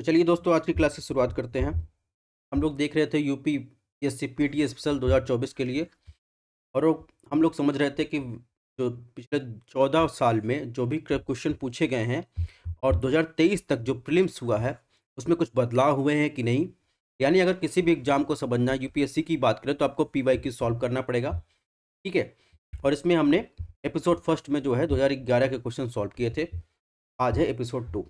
तो चलिए दोस्तों आज की क्लास से शुरुआत करते हैं हम लोग देख रहे थे UP S C P T special दो हज़ार चौबीस के लिए और हम लोग समझ रहे थे कि जो पिछले चौदह साल में जो भी क्वेश्चन पूछे गए हैं और दो हज़ार तेईस तक जो प्रिलिम्स हुआ है उसमें कुछ बदलाव हुए हैं कि नहीं यानी अगर किसी भी एग्ज़ाम को समझना यूपीएससी की बात करें तो आपको पी वाई की सॉल्व करना पड़ेगा ठीक है और इसमें हमने एपिसोड फर्स्ट में जो है 2011 के क्वेश्चन सॉल्व किए थे आज है एपिसोड टू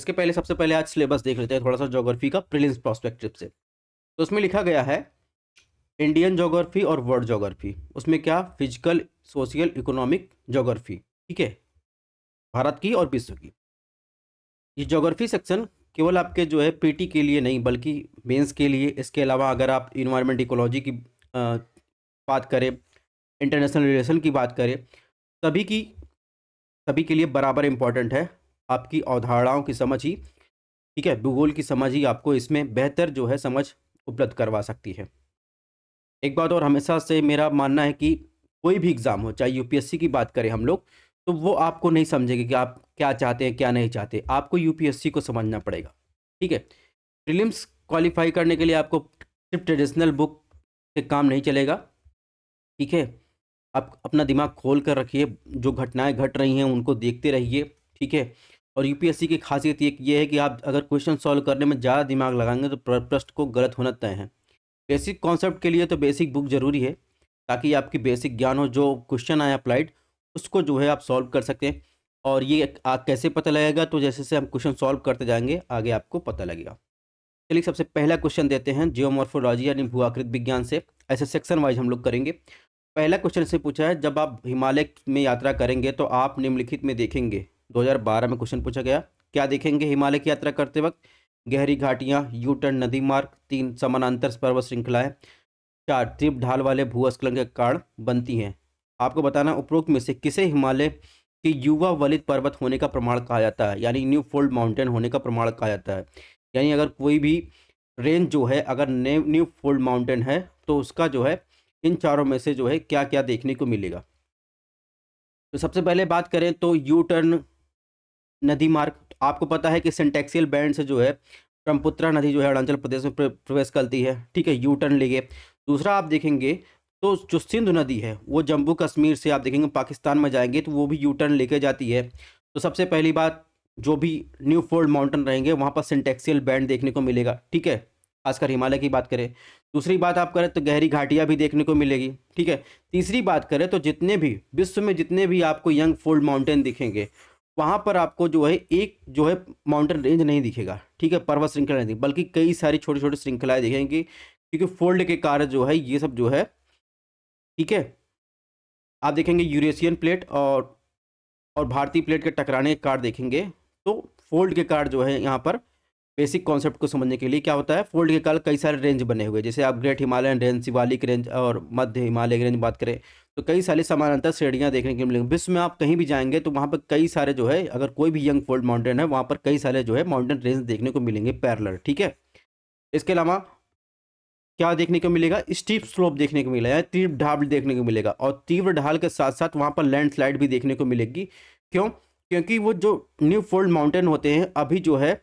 इसके पहले सबसे पहले आज सिलेबस देख लेते हैं थोड़ा सा जोग्राफी का प्रिलिम्स प्रोस्पेक्टिव से तो उसमें लिखा गया है इंडियन जोग्राफी और वर्ल्ड जोग्राफी उसमें क्या फिजिकल सोशल इकोनॉमिक जोग्राफी ठीक है भारत की और विश्व की ये जोग्राफी सेक्शन केवल आपके जो है पीटी के लिए नहीं बल्कि मेंस के लिए इसके अलावा अगर आप इन्वायरमेंट इकोलॉजी की आ, बात करें इंटरनेशनल रिलेशन की बात करें सभी की सभी के लिए बराबर इम्पॉर्टेंट है आपकी अवधारणाओं की समझ ही ठीक है भूगोल की समझ ही आपको इसमें बेहतर जो है समझ उपलब्ध करवा सकती है एक बात और हमेशा से मेरा मानना है कि कोई भी एग्ज़ाम हो चाहे यूपीएससी की बात करें हम लोग तो वो आपको नहीं समझेगी कि आप क्या चाहते हैं क्या नहीं चाहते आपको यूपीएससी को समझना पड़ेगा ठीक है प्रीलिम्स क्वालिफाई करने के लिए आपको सिर्फ ट्रेडिशनल बुक से काम नहीं चलेगा ठीक है आप अपना दिमाग खोल कर रखिए जो घटनाएं घट रही हैं उनको देखते रहिए ठीक है और यूपीएससी की खासियत एक ये है कि आप अगर क्वेश्चन सॉल्व करने में ज़्यादा दिमाग लगाएंगे तो प्रश्न को गलत होना तय है बेसिक कॉन्सेप्ट के लिए तो बेसिक बुक जरूरी है ताकि आपकी बेसिक ज्ञान हो जो क्वेश्चन आए अप्लाइड उसको जो है आप सॉल्व कर सकते हैं और ये आप कैसे पता लगेगा तो जैसे जैसे हम क्वेश्चन सॉल्व करते जाएंगे आगे आपको पता लगेगा चलिए सबसे पहला क्वेश्चन देते हैं जियोमॉर्फोलॉजी यानी भूआकृत विज्ञान से ऐसे सेक्शन वाइज हम लोग करेंगे पहला क्वेश्चन से पूछा है जब आप हिमालय में यात्रा करेंगे तो आप निम्नलिखित में देखेंगे 2012 में क्वेश्चन पूछा गया क्या देखेंगे हिमालय की यात्रा करते वक्त गहरी घाटियाँ यू टर्न नदी मार्ग तीन समानांतर पर्वत श्रृंखलाएं चार तीव्र ढाल वाले भूस्खलन के कारण बनती हैं आपको बताना उपरोक्त में से किसे हिमालय के युवा वलित पर्वत होने का प्रमाण कहा जाता है यानी न्यू फोल्ड माउंटेन होने का प्रमाण कहा जाता है यानी अगर कोई भी रेंज जो है अगर न्यू फोल्ड माउंटेन है तो उसका जो है इन चारों में से जो है क्या क्या देखने को मिलेगा तो सबसे पहले बात करें तो यू टर्न नदी मार्ग आपको पता है कि सेंटेक्सियल बैंड से जो है ब्रह्मपुत्रा नदी जो है अरुणाचल प्रदेश में प्रवेश करती है ठीक है यू टर्न लेके दूसरा आप देखेंगे तो जो सिंधु नदी है वो जम्मू कश्मीर से आप देखेंगे पाकिस्तान में जाएंगे तो वो भी यू टर्न लेके जाती है तो सबसे पहली बात जो भी न्यू फोल्ड माउंटेन रहेंगे वहाँ पर सिंटेक्सियल बैंड देखने को मिलेगा ठीक है खासकर हिमालय की बात करें दूसरी बात आप करें तो गहरी घाटियाँ भी देखने को मिलेगी ठीक है तीसरी बात करें तो जितने भी विश्व में जितने भी आपको यंग फोल्ड माउंटेन दिखेंगे वहाँ पर आपको जो है एक जो है माउंटेन रेंज नहीं दिखेगा ठीक है पर्वत श्रृंखला नहीं दिखेगी बल्कि कई सारी छोटी छोटी श्रृंखलाएँ दिखेंगी क्योंकि फोल्ड के कारण जो है ये सब जो है ठीक है आप देखेंगे यूरेशियन प्लेट और और भारतीय प्लेट के टकराने के कारण देखेंगे तो फोल्ड के कार्ड जो है यहाँ पर बेसिक कॉन्सेप्ट को समझने के लिए क्या होता है फोल्ड के काल कई सारे रेंज बने हुए जैसे आप great Himalayan range Shivalik range और मध्य हिमालय रेंज बात करें तो कई सारी समानांतर श्रेणियाँ देखने के मिलेंगी विश्व में आप कहीं भी जाएंगे तो वहाँ पर कई सारे जो है अगर कोई भी यंग फोल्ड माउंटेन है वहाँ पर कई सारे जो है माउंटेन रेंज देखने को मिलेंगे पैरलर ठीक है इसके अलावा क्या देखने को मिलेगा स्टीप स्लोप देखने को मिलेगा तीव्र ढाल देखने को मिलेगा और तीव्र ढाल के साथ साथ वहाँ पर लैंडस्लाइड भी देखने को मिलेगी क्यों क्योंकि वो जो न्यू फोल्ड माउंटेन होते हैं अभी जो है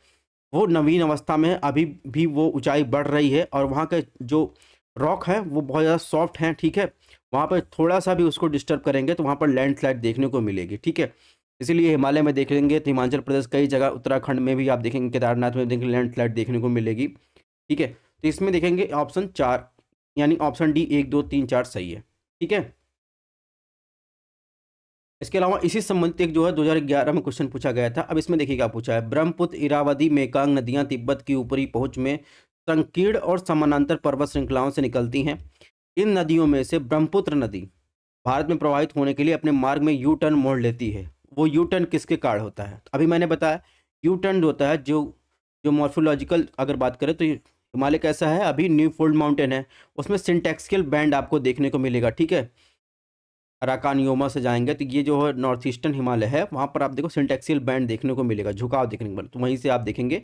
वो नवीन अवस्था में अभी भी वो ऊंचाई बढ़ रही है और वहाँ के जो रॉक है वो बहुत ज़्यादा सॉफ्ट हैं ठीक है वहाँ पर थोड़ा सा भी उसको डिस्टर्ब करेंगे तो वहाँ पर लैंडस्लाइड देखने को मिलेगी ठीक है इसीलिए हिमालय में देखेंगे तो हिमाचल प्रदेश कई जगह उत्तराखंड में भी आप देखेंगे केदारनाथ में देखेंगे लैंडस्लाइड देखने को मिलेगी ठीक है तो इसमें देखेंगे ऑप्शन चार यानी ऑप्शन डी एक दो तीन चार सही है ठीक है इसके अलावा इसी संबंधित एक जो है 2011 में क्वेश्चन पूछा गया था अब इसमें देखिए क्या पूछा है ब्रह्मपुत्र इरावदी मेकांग नदियां तिब्बत की ऊपरी पहुंच में संकीर्ण और समानांतर पर्वत श्रृंखलाओं से निकलती हैं इन नदियों में से ब्रह्मपुत्र नदी भारत में प्रवाहित होने के लिए अपने मार्ग में यू टर्न मोड़ लेती है वो यू टर्न किसके कारण होता है अभी मैंने बताया यू टर्न होता है जो जो मॉर्फोलॉजिकल अगर बात करें तो हिमालय कैसा है अभी न्यू फोल्ड माउंटेन है उसमें सिंटेक्सिकल बैंड आपको देखने को मिलेगा ठीक है अराकानियोमा से जाएंगे तो ये जो है नॉर्थ ईस्टर्न हिमालय है वहाँ पर आप देखो सिंटेक्सियल बैंड देखने को मिलेगा झुकाव देखने को मिलेगा तो वहीं से आप देखेंगे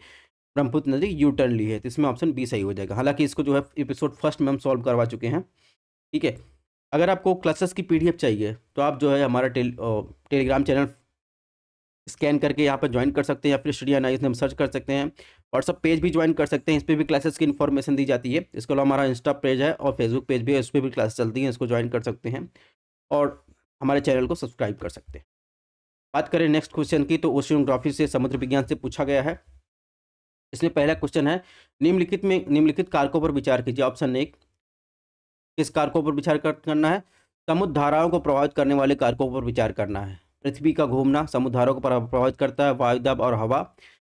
ब्रह्मपुत्र नदी यू टर्न ली है तो इसमें ऑप्शन बी सही हो जाएगा हालांकि इसको जो है एपिसोड फर्स्ट में हम सॉल्व करवा चुके हैं ठीक है अगर आपको क्लासेस की पी चाहिए तो आप जो है हमारा टेल, टेलीग्राम चैनल स्कैन करके यहाँ पर ज्वाइन कर सकते हैं या फिर स्टडी इसमें हम सर्च कर सकते हैं व्हाट्सअप पेज भी ज्वाइन कर सकते हैं इस पर भी क्लासेस की इन्फॉर्मेशन दी जाती है इसके अलावा हमारा इंस्टा पेज है और फेसबुक पेज भी है उस पर भी क्लासेस चलती हैं इसको ज्वाइन कर सकते हैं और हमारे चैनल को सब्सक्राइब कर सकते हैं बात करें नेक्स्ट क्वेश्चन की तो ओशियोग्राफी से समुद्र विज्ञान से पूछा गया है इसमें पहला क्वेश्चन है निम्नलिखित में निम्नलिखित कारकों पर विचार कीजिए ऑप्शन एक किस कारकों पर विचार करना है समुद्र धाराओं को प्रभावित करने वाले कारकों पर विचार करना है पृथ्वी का घूमना समुद्र धाराओं को प्रभावित करता है वायुदाब और हवा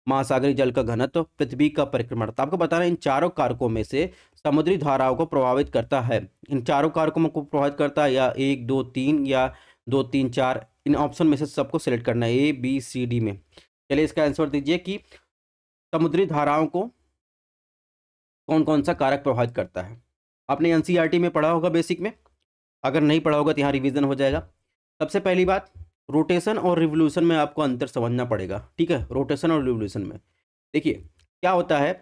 महासागरी जल का घनत्व पृथ्वी का परिक्रमण तो आपको बता रहे हैं इन चारों कारकों में से समुद्री धाराओं को प्रभावित करता है इन चारों कारकों को प्रभावित करता है या एक दो तीन या दो तीन चार इन ऑप्शन में से सबको सेलेक्ट करना है ए बी सी डी में चलिए इसका आंसर दीजिए कि समुद्री धाराओं को कौन कौन सा कारक प्रभावित करता है आपने एन में पढ़ा होगा बेसिक में अगर नहीं पढ़ा होगा तो यहाँ रिविज़न हो जाएगा सबसे पहली बात रोटेशन और रिवोल्यूशन में आपको अंतर समझना पड़ेगा ठीक है रोटेशन और रिवोल्यूशन में देखिए क्या होता है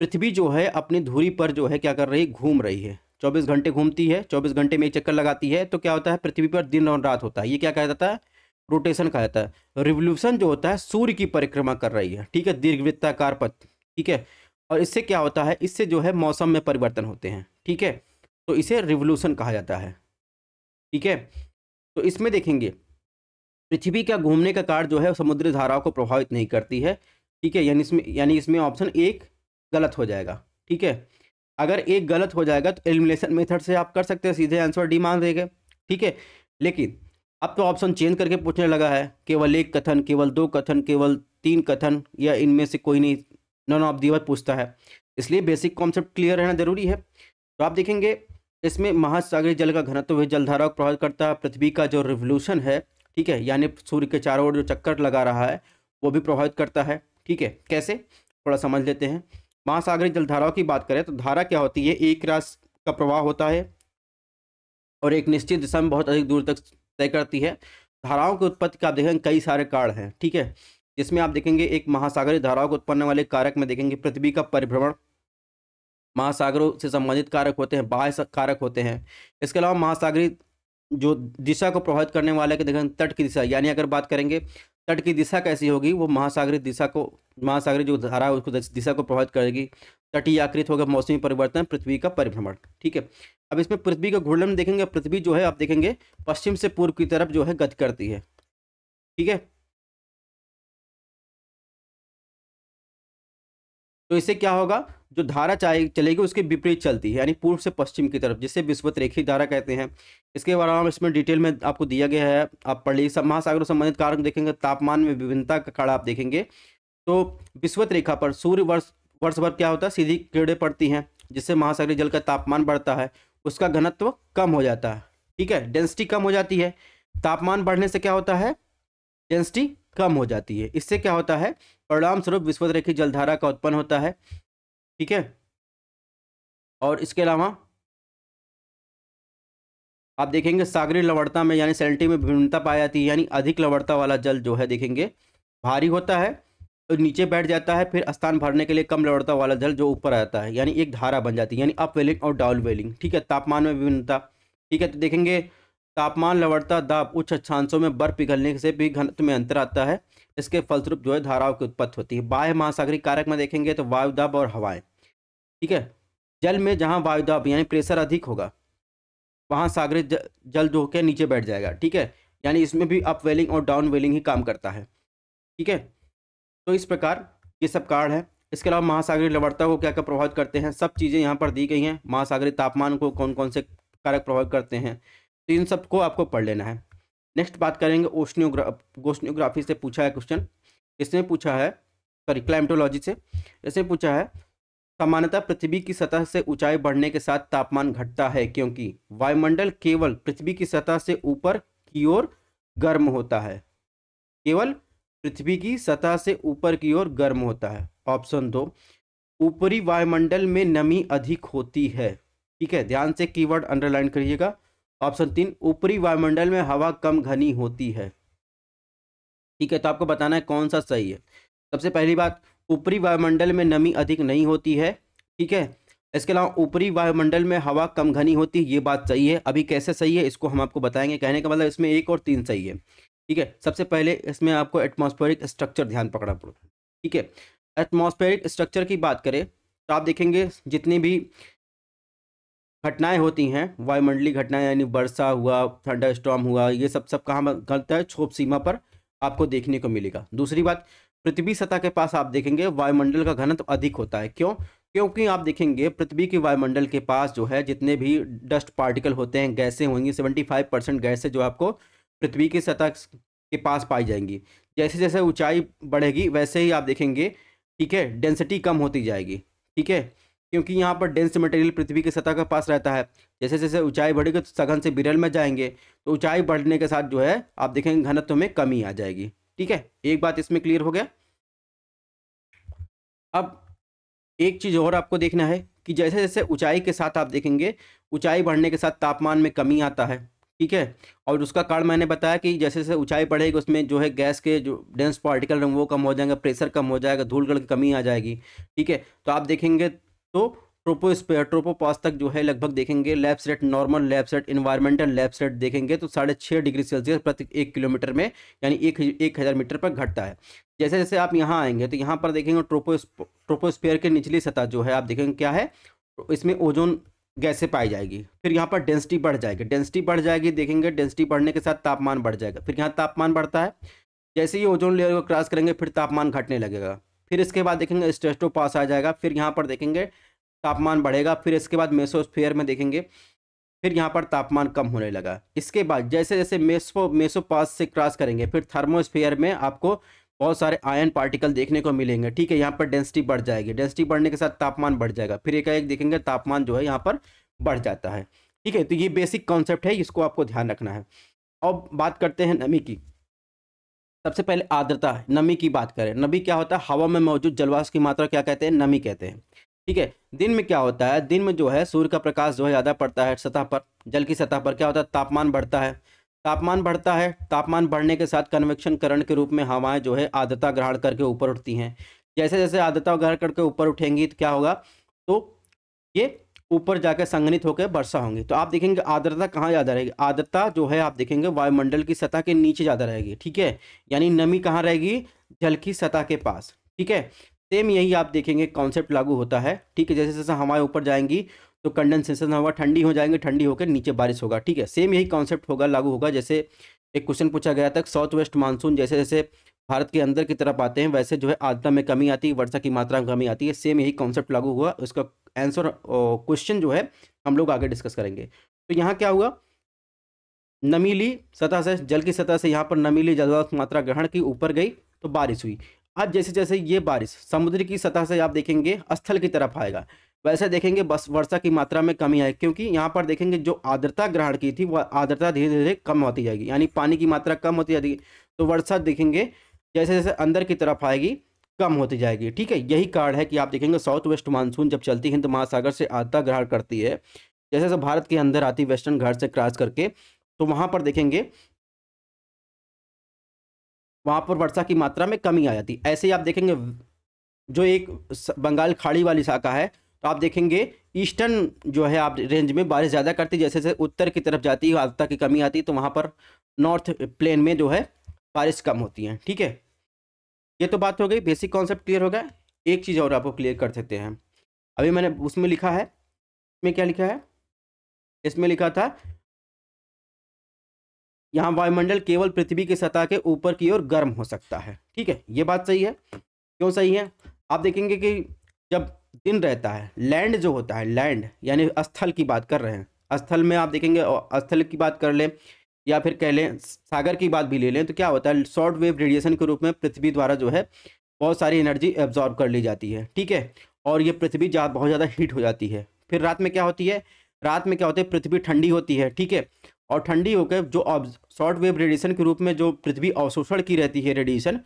पृथ्वी जो है अपनी धुरी पर जो है क्या कर रही है घूम रही है चौबीस घंटे घूमती है चौबीस घंटे में एक चक्कर लगाती है तो क्या होता है पृथ्वी पर दिन और रात होता है ये क्या कहा जाता है रोटेशन कहा जाता है रिवोल्यूशन जो होता है सूर्य की परिक्रमा कर रही है ठीक है दीर्घवृत्ताकार पथ ठीक है और इससे क्या होता है इससे जो है मौसम में परिवर्तन होते हैं ठीक है तो इसे रिवोल्यूशन कहा जाता है ठीक है तो इसमें देखेंगे पृथ्वी का घूमने का कार्य जो है समुद्री धाराओं को प्रभावित नहीं करती है ठीक है यानी इसमें यानी इसमें ऑप्शन एक गलत हो जाएगा ठीक है अगर एक गलत हो जाएगा तो एलिमिनेशन मेथड से आप कर सकते हैं सीधे आंसर डी मान देंगे ठीक है लेकिन अब तो ऑप्शन चेंज करके पूछने लगा है केवल एक कथन केवल दो कथन केवल तीन कथन या इनमें से कोई नहीं नॉन ऑफ दीवर पूछता है इसलिए बेसिक कॉन्सेप्ट क्लियर रहना जरूरी है तो आप देखेंगे इसमें महासागरी जल का घनत्व तो जलधारा को प्रभावित करता है पृथ्वी का जो रिवोल्यूशन है ठीक है यानी सूर्य के चारों ओर जो चक्कर लगा रहा है वो भी प्रभावित करता है ठीक है कैसे थोड़ा समझ लेते हैं महासागरी जलधाराओं की बात करें तो धारा क्या होती है एक रास का प्रवाह होता है और एक निश्चित दिशा में बहुत अधिक दूर तक तय करती है धाराओं की उत्पत्ति का आप देखेंगे कई सारे कारण हैं ठीक है जिसमें आप देखेंगे एक महासागरी धाराओं को उत्पन्न वाले कारक में देखेंगे पृथ्वी का परिभ्रमण महासागरों से संबंधित कारक होते हैं बाह्य कारक होते हैं इसके अलावा महासागरी जो दिशा को प्रभावित करने वाले के देखें तट की दिशा यानी अगर बात करेंगे तट की दिशा कैसी होगी वो महासागरी दिशा को महासागरी जो धारा है उसको दिशा को प्रभावित करेगी तटीय आकृत होगा मौसमी परिवर्तन पृथ्वी का परिभ्रमण ठीक है अब इसमें पृथ्वी का घूर्णन देखेंगे पृथ्वी जो है आप देखेंगे पश्चिम से पूर्व की तरफ जो है गति करती है ठीक है तो इससे क्या होगा जो धारा चाहे चलेगी उसके विपरीत चलती है यानी पूर्व से पश्चिम की तरफ जिसे विश्वत रेखी धारा कहते हैं इसके अलावा इसमें डिटेल में आपको दिया गया है आप पढ़ लीजिए सब महासागरों संबंधित कारक देखेंगे तापमान में विभिन्नता का खड़ा आप देखेंगे तो विश्वत रेखा पर सूर्य वर्ष वर्ष भर क्या होता है सीधी किरणें पड़ती हैं जिससे महासागरीय जल का तापमान बढ़ता है उसका घनत्व कम हो जाता है ठीक है डेंसिटी कम हो जाती है तापमान बढ़ने से क्या होता है डेंसिटी कम हो जाती है इससे क्या होता है परिणाम स्वरूप रेखी जलधारा का उत्पन्न होता है ठीक है और इसके अलावा आप देखेंगे सागरी लवणता में यानी सेल्टी में विभिन्नता पाई जाती है यानी अधिक लवणता वाला जल जो है देखेंगे भारी होता है तो नीचे बैठ जाता है फिर स्थान भरने के लिए कम लवड़ता वाला जल जो ऊपर आ जाता है यानी एक धारा बन जाती है यानी अप वेलिंग और डाउन वेलिंग ठीक है तापमान में विभिन्नता ठीक है तो देखेंगे तापमान लवड़ता दाब उच्च अक्षांशों में बर्फ पिघलने से भी घनत्व में अंतर आता है इसके फलस्वरूप जो है धाराओं की उत्पत्ति होती है बाह्य महासागरी कारक में देखेंगे तो वायु दाब और हवाएं ठीक है जल में जहाँ वायु दाब यानी प्रेशर अधिक होगा वहाँ सागरी जल जो के नीचे बैठ जाएगा ठीक है यानी इसमें भी अपवेलिंग और वेलिंग ही काम करता है ठीक है तो इस प्रकार ये सब कारण है इसके अलावा महासागरी लवड़ता को क्या क्या प्रभावित करते हैं सब चीज़ें यहाँ पर दी गई हैं महासागरी तापमान को कौन कौन से कारक प्रभावित करते हैं तो इन सब को आपको पढ़ लेना है नेक्स्ट बात करेंगे ओशनियोग्राफ ओशनियोग्राफी से पूछा है क्वेश्चन इसने पूछा है सॉरी क्लाइमेटोलॉजी से इसने पूछा है सामान्यतः पृथ्वी की सतह से ऊंचाई बढ़ने के साथ तापमान घटता है क्योंकि वायुमंडल केवल पृथ्वी की सतह से ऊपर की ओर गर्म होता है केवल पृथ्वी की सतह से ऊपर की ओर गर्म होता है ऑप्शन दो ऊपरी वायुमंडल में नमी अधिक होती है ठीक है ध्यान से कीवर्ड अंडरलाइन करिएगा ऑप्शन तीन ऊपरी वायुमंडल में हवा कम घनी होती है ठीक है तो आपको बताना है कौन सा सही है सबसे पहली बात ऊपरी वायुमंडल में नमी अधिक नहीं होती है ठीक है इसके अलावा ऊपरी वायुमंडल में हवा कम घनी होती है ये बात सही है अभी कैसे सही है इसको हम आपको बताएंगे कहने का मतलब इसमें एक और तीन सही है ठीक है सबसे पहले इसमें आपको एटमॉस्फेरिक स्ट्रक्चर ध्यान पकड़ा पड़ो ठीक है एटमॉस्फेरिक स्ट्रक्चर की बात करें तो आप देखेंगे जितनी भी घटनाएं होती हैं वायुमंडलीय घटनाएं यानी वर्षा हुआ थंडर स्टॉम हुआ ये सब सब कहाँ गलता है छोप सीमा पर आपको देखने को मिलेगा दूसरी बात पृथ्वी सतह के पास आप देखेंगे वायुमंडल का घनत्व तो अधिक होता है क्यों क्योंकि आप देखेंगे पृथ्वी के वायुमंडल के पास जो है जितने भी डस्ट पार्टिकल होते हैं गैसें होंगी सेवेंटी फाइव परसेंट गैसें जो आपको पृथ्वी की सतह के पास पाई जाएंगी जैसे जैसे ऊंचाई बढ़ेगी वैसे ही आप देखेंगे ठीक है डेंसिटी कम होती जाएगी ठीक है क्योंकि यहाँ पर डेंस मटेरियल पृथ्वी की सतह के पास रहता है जैसे जैसे ऊंचाई बढ़ेगी तो सघन से बिरल में जाएंगे तो ऊंचाई बढ़ने के साथ जो है आप देखेंगे घनत्व में कमी आ जाएगी ठीक है एक बात इसमें क्लियर हो गया अब एक चीज़ और आपको देखना है कि जैसे जैसे ऊंचाई के साथ आप देखेंगे ऊंचाई बढ़ने के साथ तापमान में कमी आता है ठीक है और उसका कारण मैंने बताया कि जैसे जैसे ऊंचाई बढ़ेगी उसमें जो है गैस के जो डेंस पार्टिकल हैं वो कम हो जाएंगे प्रेशर कम हो जाएगा धूल गढ़ कमी आ जाएगी ठीक है तो आप देखेंगे तो ट्रोपोस्पेयर ट्रोपोपास तक जो है लगभग देखेंगे lapse rate normal lapse rate environmental lapse rate देखेंगे तो साढ़े छः डिग्री सेल्सियस प्रति एक किलोमीटर में यानी एक एक हज़ार मीटर पर घटता है जैसे जैसे आप यहाँ आएंगे तो यहाँ पर देखेंगे ट्रोपोस्प ट्रोपोस्पेयर के निचली सतह जो है आप देखेंगे क्या है इसमें ओजोन गैसें पाई जाएगी फिर यहाँ पर डेंसिटी बढ़ जाएगी डेंसिटी बढ़ जाएगी देखेंगे डेंसिटी बढ़ने के साथ तापमान बढ़ जाएगा फिर यहाँ तापमान बढ़ता है जैसे ही ओजोन लेयर को क्रॉस करेंगे फिर तापमान घटने लगेगा फिर इसके बाद देखेंगे स्टेस्टोपास आ जाएगा फिर यहाँ पर देखेंगे तापमान बढ़ेगा फिर इसके बाद मेसोस्फेयर में देखेंगे फिर यहाँ पर तापमान कम होने लगा इसके बाद जैसे जैसे मेसो मेसोपास से क्रॉस करेंगे फिर थर्मोस्फेयर में आपको बहुत सारे आयन पार्टिकल देखने को मिलेंगे ठीक है यहाँ पर डेंसिटी बढ़ जाएगी डेंसिटी बढ़ने के साथ तापमान बढ़ जाएगा फिर एक एक देखेंगे तापमान जो है यहाँ पर बढ़ जाता है ठीक है तो ये बेसिक कॉन्सेप्ट है इसको आपको ध्यान रखना है अब बात करते हैं नमी की सबसे पहले आर्द्रता नमी की बात करें नमी क्या होता है हवा में मौजूद जलवाष्प की मात्रा क्या कहते हैं नमी कहते हैं ठीक है दिन में क्या होता है दिन में जो है सूर्य का प्रकाश जो है ज़्यादा पड़ता है सतह पर जल की सतह पर क्या होता है तापमान बढ़ता है तापमान बढ़ता है तापमान बढ़ने के साथ कन्वेक्शन करण के रूप में हवाएं जो है आद्रता ग्रहण करके ऊपर उठती हैं जैसे जैसे आद्रता ग्रहण करके ऊपर उठेंगी तो क्या होगा तो ये ऊपर जाकर संघनित होकर वर्षा होंगी तो आप देखेंगे आद्रता कहाँ ज़्यादा रहेगी आद्रता जो है आप देखेंगे वायुमंडल की सतह के नीचे ज़्यादा रहेगी ठीक है यानी नमी कहाँ रहेगी जल की सतह के पास ठीक है सेम यही आप देखेंगे कॉन्सेप्ट लागू होता है ठीक है जैसे जैसे हवाएं ऊपर जाएंगी तो कंडेंसेशन हवा ठंडी हो जाएंगे ठंडी होकर नीचे बारिश होगा ठीक है सेम यही कॉन्सेप्ट होगा लागू होगा जैसे एक क्वेश्चन पूछा गया था साउथ वेस्ट मानसून जैसे जैसे भारत के अंदर की तरफ आते हैं वैसे जो है आर्द्रता में कमी आती है वर्षा की मात्रा में कमी आती है सेम यही कॉन्सेप्ट लागू हुआ उसका आंसर क्वेश्चन जो है हम लोग आगे डिस्कस करेंगे तो यहाँ क्या हुआ नमीली सतह से जल की सतह से यहाँ पर नमीली जलवायु मात्रा ग्रहण की ऊपर गई तो बारिश हुई अब जैसे जैसे ये बारिश समुद्र की सतह से आप देखेंगे स्थल की तरफ आएगा वैसे देखेंगे बस वर्षा की मात्रा में कमी आए क्योंकि यहाँ पर देखेंगे जो आर्द्रता ग्रहण की थी वह आर्द्रता धीरे धीरे कम होती जाएगी यानी पानी की मात्रा कम होती जाएगी तो वर्षा देखेंगे जैसे जैसे अंदर की तरफ आएगी कम होती जाएगी ठीक है यही कारण है कि आप देखेंगे साउथ वेस्ट मानसून जब चलती हिंद तो महासागर से आर्द्रता ग्रहण करती है जैसे जैसे भारत के अंदर आती वेस्टर्न घाट से क्रॉस करके तो वहाँ पर देखेंगे वहाँ पर वर्षा की मात्रा में कमी आ जाती ऐसे ही आप देखेंगे जो एक बंगाल खाड़ी वाली शाखा है तो आप देखेंगे ईस्टर्न जो है आप रेंज में बारिश ज़्यादा करती जैसे जैसे उत्तर की तरफ जाती है आद्रता की कमी आती तो वहाँ पर नॉर्थ प्लेन में जो है बारिश कम होती है ठीक है ये तो बात हो गई बेसिक कॉन्सेप्ट क्लियर हो गया एक चीज़ और आपको क्लियर कर सकते हैं अभी मैंने उसमें लिखा है इसमें क्या लिखा है इसमें लिखा था यहाँ वायुमंडल केवल पृथ्वी की सतह के ऊपर की ओर गर्म हो सकता है ठीक है ये बात सही है क्यों सही है आप देखेंगे कि जब दिन रहता है लैंड जो होता है लैंड यानी स्थल की बात कर रहे हैं स्थल में आप देखेंगे स्थल की बात कर लें या फिर कह लें सागर की बात भी ले लें तो क्या होता है शॉर्ट वेव रेडिएशन के रूप में पृथ्वी द्वारा जो है बहुत सारी एनर्जी एब्जॉर्ब कर ली जाती है ठीक है और ये पृथ्वी बहुत ज़्यादा हीट हो जाती है फिर रात में क्या होती है रात में क्या होता है पृथ्वी ठंडी होती है ठीक है और ठंडी होकर जो शॉर्ट वेव रेडिएशन के रूप में जो पृथ्वी अवशोषण की रहती है रेडिएशन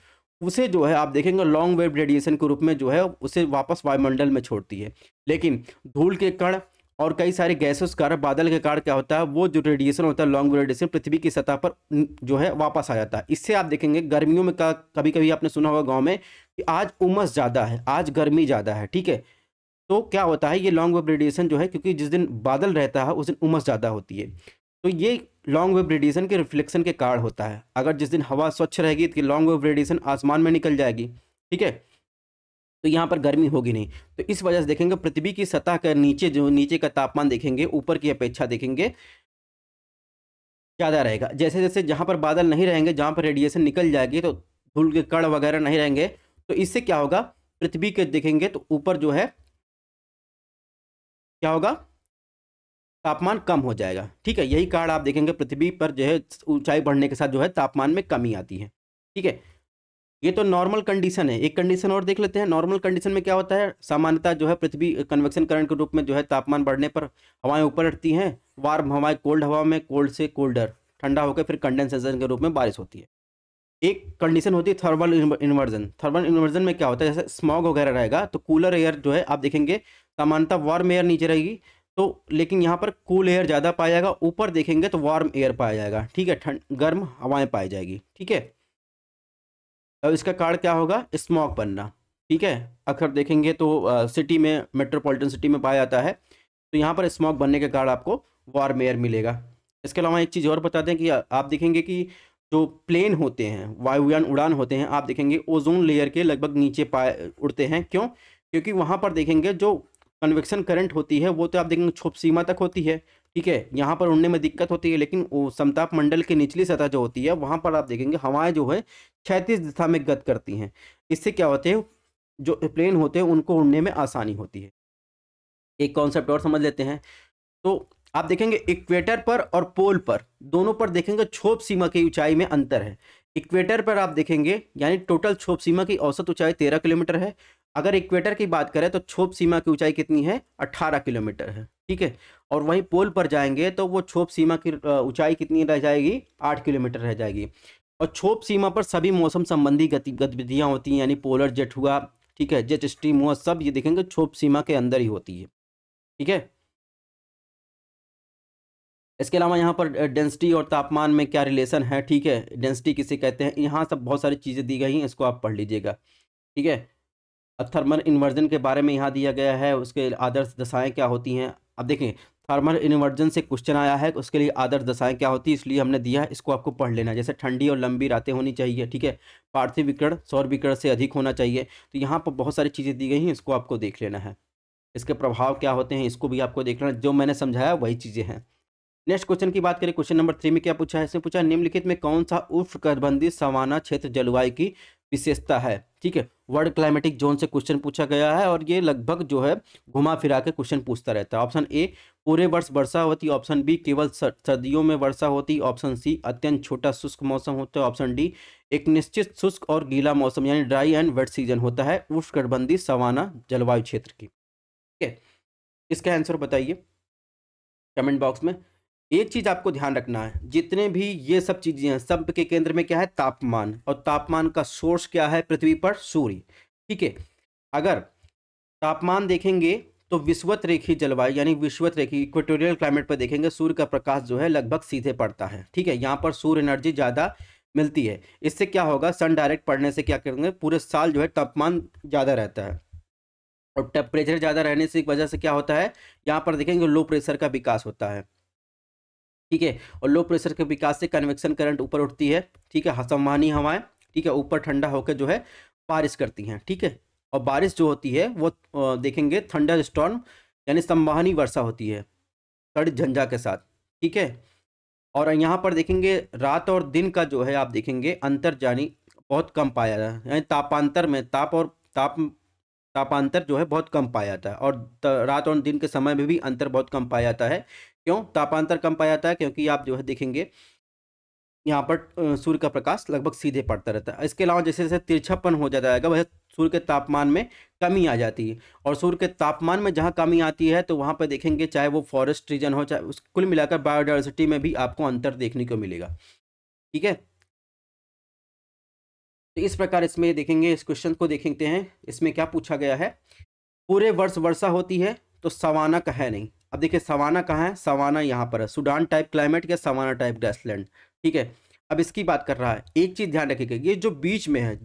उसे जो है आप देखेंगे लॉन्ग वेव रेडिएशन के रूप में जो है उसे वापस वायुमंडल में छोड़ती है लेकिन धूल के कण और कई सारे गैसेस कारण बादल के कारण क्या होता है वो जो रेडिएशन होता है लॉन्ग रेडिएशन पृथ्वी की सतह पर जो है वापस आ जाता है इससे आप देखेंगे गर्मियों में का कभी कभी आपने सुना होगा गाँव में कि आज उमस ज़्यादा है आज गर्मी ज़्यादा है ठीक है तो क्या होता है ये लॉन्ग वेव रेडिएशन जो है क्योंकि जिस दिन बादल रहता है उस दिन उमस ज़्यादा होती है तो ये लॉन्ग वेव रेडिएशन के रिफ्लेक्शन के कारण होता है अगर जिस दिन हवा स्वच्छ रहेगी तो लॉन्ग वेव रेडिएशन आसमान में निकल जाएगी ठीक है तो यहाँ पर गर्मी होगी नहीं तो इस वजह से देखेंगे पृथ्वी की सतह के नीचे जो नीचे का तापमान देखेंगे ऊपर की अपेक्षा देखेंगे ज़्यादा रहेगा जैसे जैसे जहाँ पर बादल नहीं रहेंगे जहाँ पर रेडिएशन निकल जाएगी तो धूल के कण वगैरह नहीं रहेंगे तो इससे क्या होगा पृथ्वी के देखेंगे तो ऊपर जो है क्या होगा तापमान कम हो जाएगा ठीक है यही कारण आप देखेंगे पृथ्वी पर जो है ऊंचाई बढ़ने के साथ जो है तापमान में कमी आती है ठीक है ये तो नॉर्मल कंडीशन है एक कंडीशन और देख लेते हैं नॉर्मल कंडीशन में क्या होता है सामान्यता जो है पृथ्वी कन्वेक्शन करंट के रूप में जो है तापमान बढ़ने पर हवाएं ऊपर उठती हैं वार्म हवाएं कोल्ड हवा में कोल्ड से कोल्डर ठंडा होकर फिर कंडेंसेशन के रूप में बारिश होती है एक कंडीशन होती है थर्मल इन्वर्जन थर्मल इन्वर्जन में क्या होता है जैसे स्मॉग वगैरह रहेगा तो कूलर एयर जो है आप देखेंगे सामान्यता वार्म एयर नीचे रहेगी तो लेकिन यहाँ पर कूल एयर ज़्यादा पाया जाएगा ऊपर देखेंगे तो वार्म एयर पाया जाएगा ठीक है ठंड गर्म हवाएं पाई जाएगी ठीक है अब इसका कारण क्या होगा स्मॉग बनना ठीक है अगर देखेंगे तो सिटी में मेट्रोपॉलिटन सिटी में पाया जाता है तो यहाँ पर स्मॉग बनने के कारण आपको वार्म एयर मिलेगा इसके अलावा एक चीज़ और बता दें कि आप देखेंगे कि जो प्लेन होते हैं वायुयान उड़ान होते हैं आप देखेंगे ओजोन लेयर के लगभग नीचे पाए उड़ते हैं क्यों क्योंकि वहाँ पर देखेंगे जो कन्वेक्शन करंट होती है वो तो आप देखेंगे छुप सीमा तक होती है ठीक है यहाँ पर उड़ने में दिक्कत होती है लेकिन समताप मंडल के निचली सतह जो होती है वहाँ पर आप देखेंगे हवाएं जो है क्षैतिज दिशा में गत करती हैं इससे क्या होते हैं जो प्लेन होते हैं उनको उड़ने में आसानी होती है एक कॉन्सेप्ट और समझ लेते हैं तो आप देखेंगे इक्वेटर पर और पोल पर दोनों पर देखेंगे छोप सीमा की ऊंचाई में अंतर है इक्वेटर पर आप देखेंगे यानी टोटल छोप सीमा की औसत ऊंचाई तेरह किलोमीटर है अगर इक्वेटर की बात करें तो छोप सीमा की ऊंचाई कितनी है 18 किलोमीटर है ठीक है और वहीं पोल पर जाएंगे तो वो छोप सीमा की ऊंचाई कितनी रह जाएगी आठ किलोमीटर रह जाएगी और छोप सीमा पर सभी मौसम संबंधी गति गतिविधियाँ होती हैं यानी पोलर जेट हुआ ठीक है जेट स्ट्रीम हुआ सब ये देखेंगे छोप सीमा के अंदर ही होती है ठीक है इसके अलावा यहाँ पर डेंसिटी और तापमान में क्या रिलेशन है ठीक है डेंसिटी किसे कहते हैं यहाँ सब बहुत सारी चीज़ें दी गई हैं इसको आप पढ़ लीजिएगा ठीक है थर्मल इन्वर्जन के बारे में यहाँ दिया गया है उसके आदर्श दशाएँ क्या होती हैं अब देखें थर्मल इन्वर्जन से क्वेश्चन आया है उसके लिए आदर्श दशाएं क्या होती है इसलिए हमने दिया है इसको आपको पढ़ लेना जैसे ठंडी और लंबी रातें होनी चाहिए ठीक है पार्थिव विकरण सौर विकरण से अधिक होना चाहिए तो यहाँ पर बहुत सारी चीज़ें दी गई हैं इसको आपको देख लेना है इसके प्रभाव क्या होते हैं इसको भी आपको देखना जो मैंने समझाया वही चीज़ें हैं नेक्स्ट क्वेश्चन की बात करें क्वेश्चन नंबर थ्री में क्या पूछा है इसमें पूछा निम्नलिखित में कौन सा उष्णकटिबंधीय सवाना क्षेत्र जलवायु की विशेषता है ठीक है वर्ल्ड क्लाइमेटिक जोन से क्वेश्चन पूछा गया है और ये लगभग जो है घुमा फिरा के क्वेश्चन पूछता रहता है ऑप्शन ए पूरे वर्ष वर्षा होती ऑप्शन बी केवल सर्दियों में वर्षा होती ऑप्शन सी अत्यंत छोटा शुष्क मौसम होता है ऑप्शन डी एक निश्चित शुष्क और गीला मौसम यानी ड्राई एंड वेट सीजन होता है उष्णकटबंधी सवाना जलवायु क्षेत्र की ठीक है इसका आंसर बताइए कमेंट बॉक्स में एक चीज आपको ध्यान रखना है जितने भी ये सब चीजें हैं सब के केंद्र में क्या है तापमान और तापमान का सोर्स क्या है पृथ्वी पर सूर्य ठीक है अगर तापमान देखेंगे तो विश्वत रेखी जलवायु यानी विश्वत रेखी इक्वेटोरियल क्लाइमेट पर देखेंगे सूर्य का प्रकाश जो है लगभग सीधे पड़ता है ठीक है यहाँ पर सूर्य एनर्जी ज़्यादा मिलती है इससे क्या होगा सन डायरेक्ट पड़ने से क्या करेंगे पूरे साल जो है तापमान ज़्यादा रहता है और टेम्परेचर ज़्यादा रहने से वजह से क्या होता है यहाँ पर देखेंगे लो प्रेशर का विकास होता है ठीक है और लो प्रेशर के विकास से कन्वेक्शन करंट ऊपर उठती है ठीक है संवहनी हवाएं ठीक है ऊपर ठंडा होकर जो है बारिश करती हैं ठीक है और बारिश जो होती है वो देखेंगे थंडर स्टॉर्म यानी संवहनी वर्षा होती है तड़ी झंझा के साथ ठीक है और यहाँ पर देखेंगे रात और दिन का जो है आप देखेंगे अंतर जानी बहुत कम पाया जाता है यानी तापांतर में ताप और ताप तापांतर जो है बहुत कम पाया जाता है और रात और दिन के समय में भी अंतर बहुत कम पाया जाता है क्यों तापांतर कम पाया जाता है क्योंकि आप जो है देखेंगे यहाँ पर सूर्य का प्रकाश लगभग सीधे पड़ता रहता है इसके अलावा जैसे जैसे तिरछापन हो जाता है वह सूर्य के तापमान में कमी आ जाती है और सूर्य के तापमान में जहाँ कमी आती है तो वहाँ पर देखेंगे चाहे वो फॉरेस्ट रीजन हो चाहे उस कुल मिलाकर बायोडाइवर्सिटी में भी आपको अंतर देखने को मिलेगा ठीक है तो इस प्रकार इसमें देखेंगे इस क्वेश्चन को देखेंगे हैं इसमें क्या पूछा गया है पूरे वर्ष वर्षा होती है तो सवाना कहे नहीं अब देखिए सवाना कहाँ है सवाना यहाँ पर है सूडान टाइप क्लाइमेट या सवाना टाइप ग्रेसलैंड ठीक है अब इसकी बात कर रहा है एक चीज़ ध्यान रखिएगा ये जो बीच में है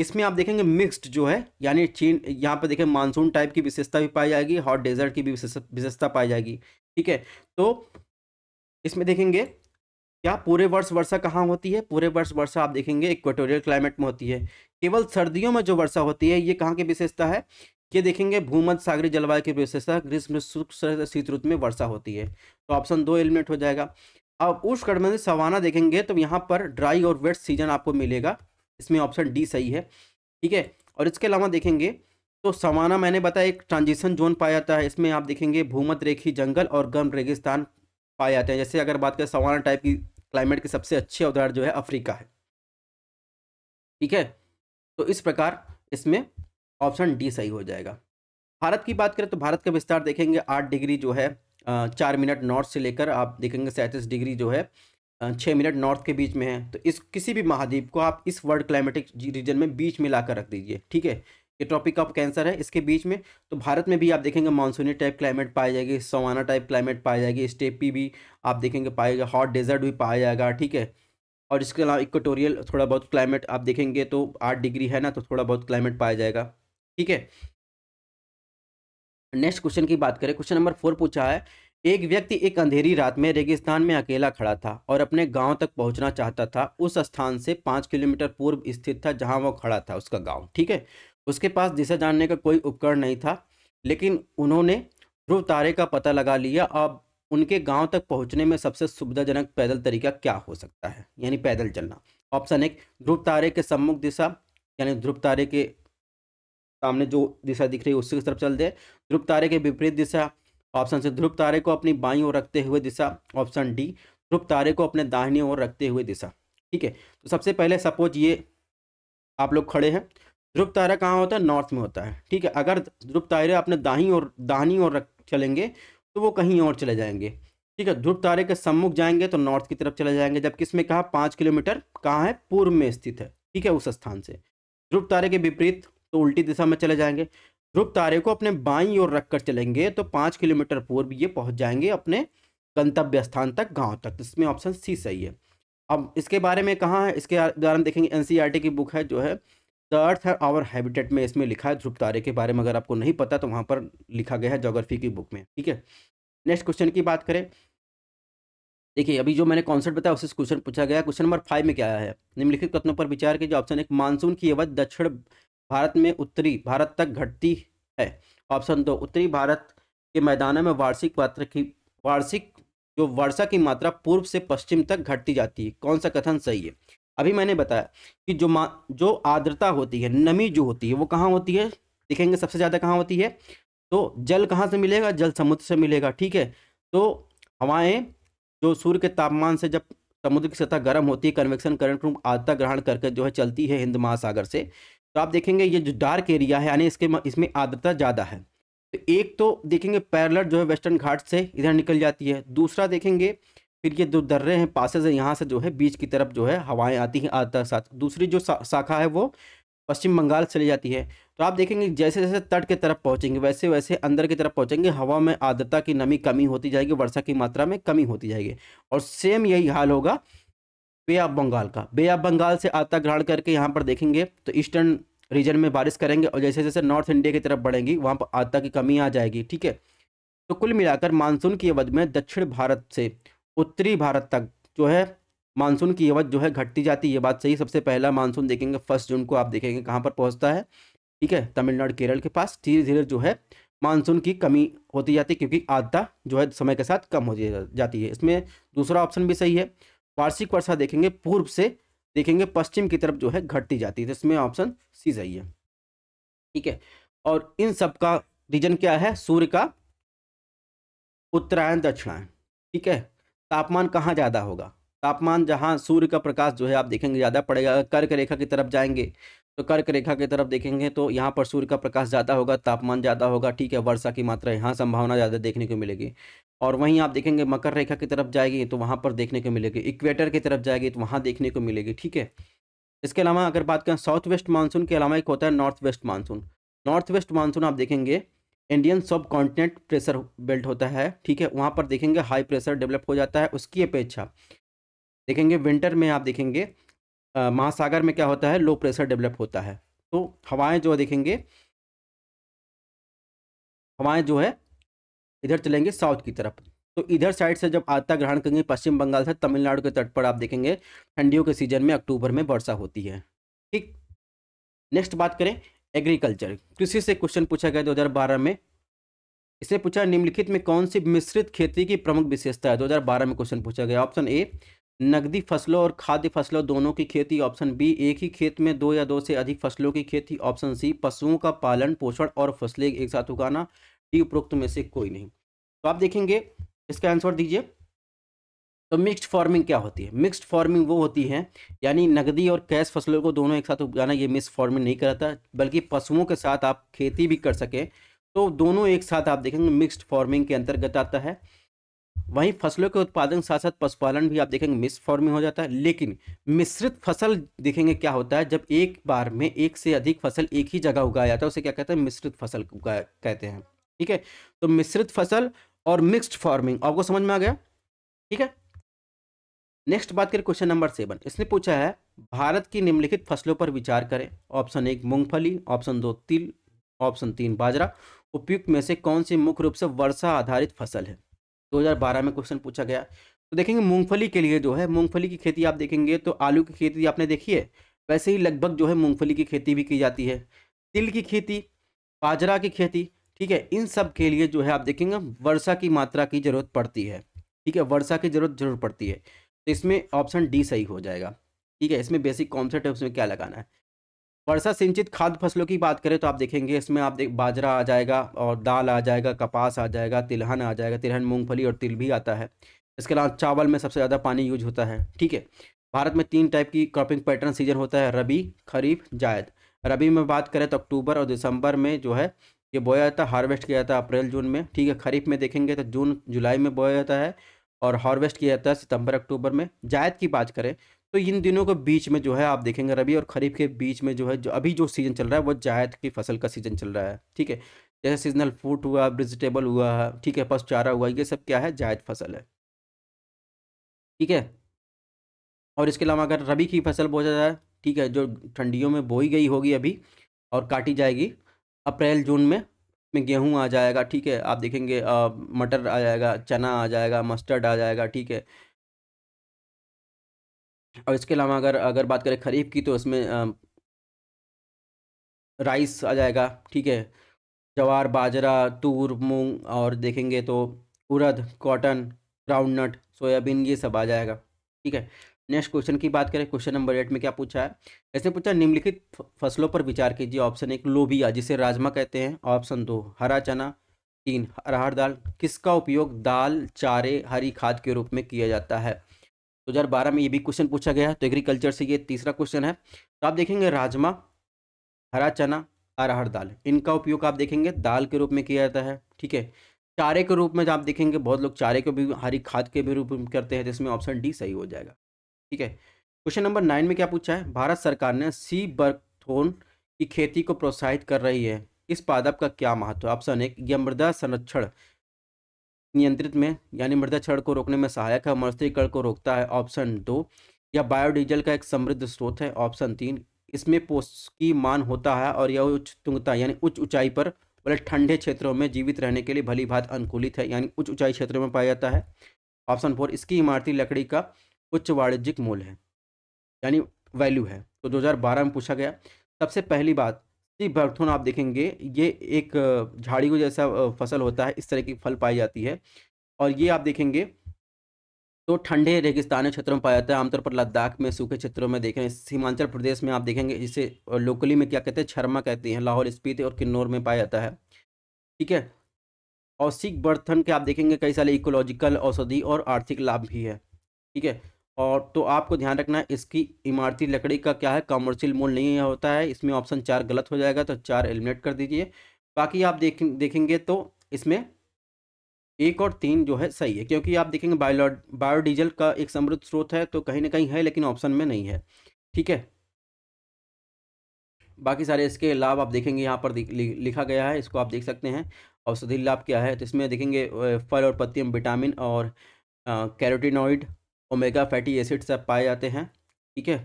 इसमें आप देखेंगे मिक्स्ड जो है यानी चीन यहाँ पर देखें मानसून टाइप की विशेषता भी पाई जाएगी हॉट डेजर्ट की भी विशेषता पाई जाएगी ठीक है तो इसमें देखेंगे क्या पूरे वर्ष वर्षा कहाँ होती है पूरे वर्ष वर्षा आप देखेंगे इक्वेटोरियल क्लाइमेट में होती है केवल सर्दियों में जो वर्षा होती है ये कहाँ की विशेषता है ये देखेंगे भूमध सागरी जलवायु की विशेषता ग्रीष्म शीत ऋतु में वर्षा होती है तो ऑप्शन दो एलिमिनेट हो जाएगा अब उष्ण कटबंधीय सवाना देखेंगे तो यहाँ पर ड्राई और वेट सीजन आपको मिलेगा इसमें ऑप्शन डी सही है ठीक है और इसके अलावा देखेंगे तो सवाना मैंने बताया एक ट्रांजिशन जोन पाया जाता है इसमें आप देखेंगे भूमध रेखी जंगल और गर्म रेगिस्तान पाए जाते हैं जैसे अगर बात करें सवाना टाइप की क्लाइमेट के सबसे अच्छे उदाहरण जो है अफ्रीका है ठीक है तो इस प्रकार इसमें ऑप्शन डी सही हो जाएगा भारत की बात करें तो भारत का विस्तार देखेंगे आठ डिग्री जो है चार मिनट नॉर्थ से लेकर आप देखेंगे सैंतीस डिग्री जो है छः मिनट नॉर्थ के बीच में है तो इस किसी भी महाद्वीप को आप इस वर्ल्ड क्लाइमेटिक रीजन में बीच में ला रख दीजिए ठीक है ये ट्रॉपिक ऑफ कैंसर है इसके बीच में तो भारत में भी आप देखेंगे मानसूनी टाइप क्लाइमेट पाई जाएगी सवाना टाइप क्लाइमेट पाई जाएगी स्टेपी भी आप देखेंगे पाया जाएगा हॉट डेजर्ट भी पाया जाएगा ठीक है और इसके अलावा इक्वेटोरियल थोड़ा बहुत क्लाइमेट आप देखेंगे तो आठ डिग्री है ना तो थोड़ा बहुत क्लाइमेट पाया जाएगा ठीक है नेक्स्ट क्वेश्चन की बात करें क्वेश्चन नंबर फोर पूछा है एक व्यक्ति एक अंधेरी रात में रेगिस्तान में अकेला खड़ा था और अपने गांव तक पहुंचना चाहता था उस स्थान से पाँच किलोमीटर पूर्व स्थित था जहां वह खड़ा था उसका गांव ठीक है उसके पास दिशा जानने का कोई उपकरण नहीं था लेकिन उन्होंने ध्रुव तारे का पता लगा लिया अब उनके गाँव तक पहुँचने में सबसे सुविधाजनक पैदल तरीका क्या हो सकता है यानी पैदल चलना ऑप्शन एक ध्रुव तारे के सम्मुख दिशा यानी ध्रुव तारे के सामने जो दिशा दिख रही है उसकी तरफ चल दे ध्रुव तारे के विपरीत दिशा ऑप्शन से ध्रुव तारे को अपनी बाई ओर रखते हुए दिशा ऑप्शन डी ध्रुव तारे को अपने दाहिनी ओर रखते हुए दिशा ठीक है तो सबसे पहले सपोज ये आप लोग खड़े हैं ध्रुव तारा कहाँ होता है नॉर्थ में होता है ठीक है अगर ध्रुव तारे अपने दाही और दाहिनी और रख चलेंगे तो वो कहीं और चले जाएंगे ठीक है ध्रुव तारे के सम्मुख जाएंगे तो नॉर्थ की तरफ चले जाएंगे जबकि इसमें कहा पाँच किलोमीटर कहाँ है पूर्व में स्थित है ठीक है उस स्थान से ध्रुव तारे के विपरीत तो उल्टी दिशा में चले जाएंगे ध्रुव तारे को अपने बाई ओर रखकर चलेंगे तो पाँच किलोमीटर पूर्व ये पहुंच जाएंगे अपने गंतव्य स्थान तक गांव तक इसमें ऑप्शन सी सही है अब इसके बारे में कहाँ है इसके बारे में देखेंगे एन e की बुक है जो है द अर्थ है आवर हैबिटेट में इसमें लिखा है ध्रुव तारे के बारे में अगर आपको नहीं पता तो वहाँ पर लिखा गया है जोग्राफी की बुक में ठीक है नेक्स्ट क्वेश्चन की बात करें देखिए अभी जो मैंने कॉन्सेप्ट बताया उससे क्वेश्चन पूछा गया क्वेश्चन नंबर फाइव में क्या है निम्नलिखित कथनों पर विचार के जो ऑप्शन एक मानसून की अवध दक्षिण भारत में उत्तरी भारत तक घटती है ऑप्शन दो उत्तरी भारत के मैदानों में वार्षिक मात्रा की वार्षिक जो वर्षा की मात्रा पूर्व से पश्चिम तक घटती जाती है कौन सा कथन सही है अभी मैंने बताया कि जो जो आर्द्रता होती है नमी जो होती है वो कहाँ होती है दिखेंगे सबसे ज़्यादा कहाँ होती है तो जल कहाँ से मिलेगा जल समुद्र से मिलेगा ठीक है तो हवाएं जो सूर्य के तापमान से जब समुद्र की सतह गर्म होती है कन्वेक्शन करंट रूम आदता ग्रहण करके जो है चलती है हिंद महासागर से तो आप देखेंगे ये जो डार्क एरिया है यानी इसके इसमें आर्द्रता ज़्यादा है तो एक तो देखेंगे पैरलर जो है वेस्टर्न घाट से इधर निकल जाती है दूसरा देखेंगे फिर ये जो दर्रे हैं पासेज हैं यहाँ से जो है बीच की तरफ जो है हवाएं आती हैं आर्द्रता साथ दूसरी जो सा, शाखा है वो पश्चिम बंगाल चली जाती है तो आप देखेंगे जैसे जैसे तट के तरफ पहुँचेंगे वैसे वैसे अंदर की तरफ पहुँचेंगे हवा में आर्द्रता की नमी कमी होती जाएगी वर्षा की मात्रा में कमी होती जाएगी और सेम यही हाल होगा बे ऑफ बंगाल का बे ऑफ बंगाल से आता ग्रहण करके यहाँ पर देखेंगे तो ईस्टर्न रीजन में बारिश करेंगे और जैसे जैसे नॉर्थ इंडिया की तरफ बढ़ेंगी वहाँ पर आता की कमी आ जाएगी ठीक है तो कुल मिलाकर मानसून की अवध में दक्षिण भारत से उत्तरी भारत तक जो है मानसून की अवध जो है घटती जाती है ये बात सही सबसे पहला मानसून देखेंगे फर्स्ट जून को आप देखेंगे कहाँ पर पहुँचता है ठीक है तमिलनाडु केरल के पास धीरे धीरे जो है मानसून की कमी होती जाती है क्योंकि आदता जो है समय के साथ कम हो जाती है इसमें दूसरा ऑप्शन भी सही है वार्षिक वर्षा देखेंगे पूर्व से देखेंगे पश्चिम की तरफ जो है घटती जाती है तो इसमें ऑप्शन सी सही है ठीक है और इन सब का रीजन क्या है सूर्य का उत्तरायण दक्षिणायन ठीक है तापमान कहाँ ज़्यादा होगा तापमान जहाँ सूर्य का प्रकाश जो है आप देखेंगे ज़्यादा पड़ेगा कर्क रेखा की तरफ जाएंगे तो कर्क रेखा की तरफ देखेंगे तो यहाँ पर सूर्य का प्रकाश ज़्यादा होगा तापमान ज़्यादा होगा ठीक है वर्षा की मात्रा यहाँ संभावना ज़्यादा देखने को मिलेगी और वहीं आप देखेंगे मकर रेखा की तरफ जाएगी तो वहाँ पर देखने को मिलेगी इक्वेटर की तरफ जाएगी तो वहाँ देखने को मिलेगी ठीक है इसके अलावा अगर बात करें साउथ वेस्ट मानसून के अलावा एक होता है north west monsoon north west monsoon आप देखेंगे इंडियन सब कॉन्टिनेंट प्रेशर बेल्ट होता है ठीक है वहाँ पर देखेंगे हाई प्रेशर डेवलप हो जाता है उसकी अपेक्षा देखेंगे विंटर में आप देखेंगे महासागर में क्या होता है लो प्रेशर डेवलप होता है तो हवाएं जो देखेंगे हवाएं जो है इधर चलेंगे साउथ की तरफ तो इधर साइड से जब आता ग्रहण करेंगे पश्चिम बंगाल से तमिलनाडु के तट पर आप देखेंगे ठंडियों के सीजन में अक्टूबर में वर्षा होती है ठीक नेक्स्ट बात करें एग्रीकल्चर कृषि से क्वेश्चन पूछा गया दो में इसे पूछा निम्नलिखित में कौन सी मिश्रित खेती की प्रमुख विशेषता है 2012 में क्वेश्चन पूछा गया ऑप्शन ए नकदी फसलों और खाद्य फसलों दोनों की खेती ऑप्शन बी एक ही खेत में दो या दो से अधिक फसलों की खेती ऑप्शन सी पशुओं का पालन पोषण और फसलें एक साथ उगाना डी उपरोक्त में से कोई नहीं तो आप देखेंगे इसका आंसर दीजिए तो मिक्स्ड फार्मिंग क्या होती है मिक्स्ड फार्मिंग वो होती है यानी नगदी और कैश फसलों को दोनों एक साथ उगाना ये मिक्स फार्मिंग नहीं कराता बल्कि पशुओं के साथ आप खेती भी कर सकें तो दोनों एक साथ आप देखेंगे मिक्स्ड फार्मिंग के अंतर्गत आता है वहीं फसलों के उत्पादन के साथ साथ पशुपालन भी आप देखेंगे मिक्स फॉर्मिंग हो जाता है लेकिन मिश्रित फसल देखेंगे क्या होता है जब एक बार में एक से अधिक फसल एक ही जगह उगाया जाता है उसे क्या कहते हैं मिश्रित फसल कहते हैं ठीक है तो मिश्रित फसल और मिक्सड फार्मिंग आपको समझ में आ गया ठीक है नेक्स्ट बात करें क्वेश्चन नंबर सेवन इसने पूछा है भारत की निम्नलिखित फसलों पर विचार करें ऑप्शन एक मूंगफली ऑप्शन दो तिल ऑप्शन तीन बाजरा उपयुक्त में से कौन सी मुख्य रूप से वर्षा आधारित फसल है 2012 में क्वेश्चन पूछा गया तो देखेंगे मूंगफली के लिए जो है मूंगफली की खेती आप देखेंगे तो आलू की खेती आपने देखी है वैसे ही लगभग जो है मूंगफली की खेती भी की जाती है तिल की खेती बाजरा की खेती ठीक है इन सब के लिए जो है आप देखेंगे वर्षा की मात्रा की ज़रूरत पड़ती है ठीक है वर्षा की ज़रूरत जरूर पड़ती है तो इसमें ऑप्शन डी सही हो जाएगा ठीक है इसमें बेसिक कॉन्सेप्ट है उसमें क्या लगाना है वर्षा सिंचित खाद्य फसलों की बात करें तो आप देखेंगे इसमें आप देख बाजरा आ जाएगा और दाल आ जाएगा कपास आ जाएगा तिलहन आ जाएगा तिलहन मूंगफली और तिल भी आता है इसके अलावा चावल में सबसे ज़्यादा पानी यूज होता है ठीक है भारत में तीन टाइप की क्रॉपिंग पैटर्न सीजन होता है रबी खरीफ जायद रबी में बात करें तो अक्टूबर और दिसंबर में जो है ये बोया जाता है हार्वेस्ट किया जाता है अप्रैल जून में ठीक है खरीफ में देखेंगे तो जून जुलाई में बोया जाता है और हार्वेस्ट किया जाता है सितंबर अक्टूबर में जायद की बात करें तो इन दिनों के बीच में जो है आप देखेंगे रबी और खरीफ के बीच में जो है जो अभी जो सीज़न चल रहा है वो जायद की फसल का सीज़न चल रहा है ठीक है जैसे सीजनल फ्रूट हुआ वेजिटेबल हुआ ठीक है पशु चारा हुआ ये सब क्या है जायद फसल है ठीक है और इसके अलावा अगर रबी की फसल बोझा जाए ठीक है जो ठंडियों में बोई गई होगी अभी और काटी जाएगी अप्रैल जून में में गेहूं आ जाएगा ठीक है आप देखेंगे मटर आ जाएगा चना आ जाएगा मस्टर्ड आ जाएगा ठीक है और इसके अलावा अगर अगर बात करें खरीफ की तो इसमें राइस आ जाएगा ठीक है जवार बाजरा तूर मूंग और देखेंगे तो उड़द कॉटन ग्राउंडनट सोयाबीन ये सब आ जाएगा ठीक है नेक्स्ट क्वेश्चन की बात करें क्वेश्चन नंबर एट में क्या पूछा है ऐसे पूछा निम्नलिखित फसलों पर विचार कीजिए ऑप्शन एक लोबिया जिसे राजमा कहते हैं ऑप्शन दो हरा चना तीन अरहर दाल किसका उपयोग दाल चारे हरी खाद के रूप में किया जाता है 2012 में ये भी क्वेश्चन पूछा गया तो एग्रीकल्चर से ये तीसरा क्वेश्चन है तो आप देखेंगे राजमा हरा चना अरहर दाल इनका उपयोग आप देखेंगे दाल के रूप में किया जाता है ठीक है चारे के रूप में आप देखेंगे बहुत लोग चारे को भी हरी खाद के भी रूप में करते हैं जिसमें ऑप्शन डी सही हो जाएगा ठीक है क्वेश्चन नंबर नाइन में क्या पूछा है भारत सरकार ने सी बर्थोन की खेती को प्रोत्साहित कर रही है इस पादप का क्या महत्व ऑप्शन एक यमृदा संरक्षण नियंत्रित में यानी मृदा क्षण को रोकने में सहायक है मरुस्थलीकरण को रोकता है ऑप्शन दो यह बायोडीजल का एक समृद्ध स्रोत है ऑप्शन तीन इसमें पोष की मान होता है और यह उच्च तुंगता यानी उच्च ऊंचाई पर बोले मतलब ठंडे क्षेत्रों में जीवित रहने के लिए भली भात अनुकूलित है यानी उच्च ऊंचाई क्षेत्रों में पाया जाता है ऑप्शन फोर इसकी इमारती लकड़ी का उच्च वाणिज्यिक मूल है यानी वैल्यू है तो 2012 में पूछा गया सबसे पहली बात जी बर्थोन आप देखेंगे ये एक झाड़ी को जैसा फसल होता है इस तरह की फल पाई जाती है और ये आप देखेंगे तो ठंडे रेगिस्तानी क्षेत्रों में पाया जाता है आमतौर पर लद्दाख में सूखे क्षेत्रों में देखें सीमांचल प्रदेश में आप देखेंगे जिसे लोकली में क्या कहते हैं छरमा कहते हैं लाहौल स्पीति और किन्नौर में पाया जाता है ठीक है औसिक बर्थन के आप देखेंगे कई सारे इकोलॉजिकल औषधि और आर्थिक लाभ भी है ठीक है और तो आपको ध्यान रखना है इसकी इमारती लकड़ी का क्या है कमर्शियल मोल नहीं होता है इसमें ऑप्शन चार गलत हो जाएगा तो चार एलिमिनेट कर दीजिए बाकी आप देख देखेंगे तो इसमें एक और तीन जो है सही है क्योंकि आप देखेंगे बायो बायोडीजल का एक समृद्ध स्रोत है तो कहीं ना कहीं है लेकिन ऑप्शन में नहीं है ठीक है बाकी सारे इसके लाभ आप देखेंगे यहाँ पर लिखा गया है इसको आप देख सकते हैं औषधि लाभ क्या है तो इसमें देखेंगे फल और पत्तियों विटामिन और कैरोटिनॉइड ओमेगा फैटी एसिड्स पाए जाते हैं ठीक है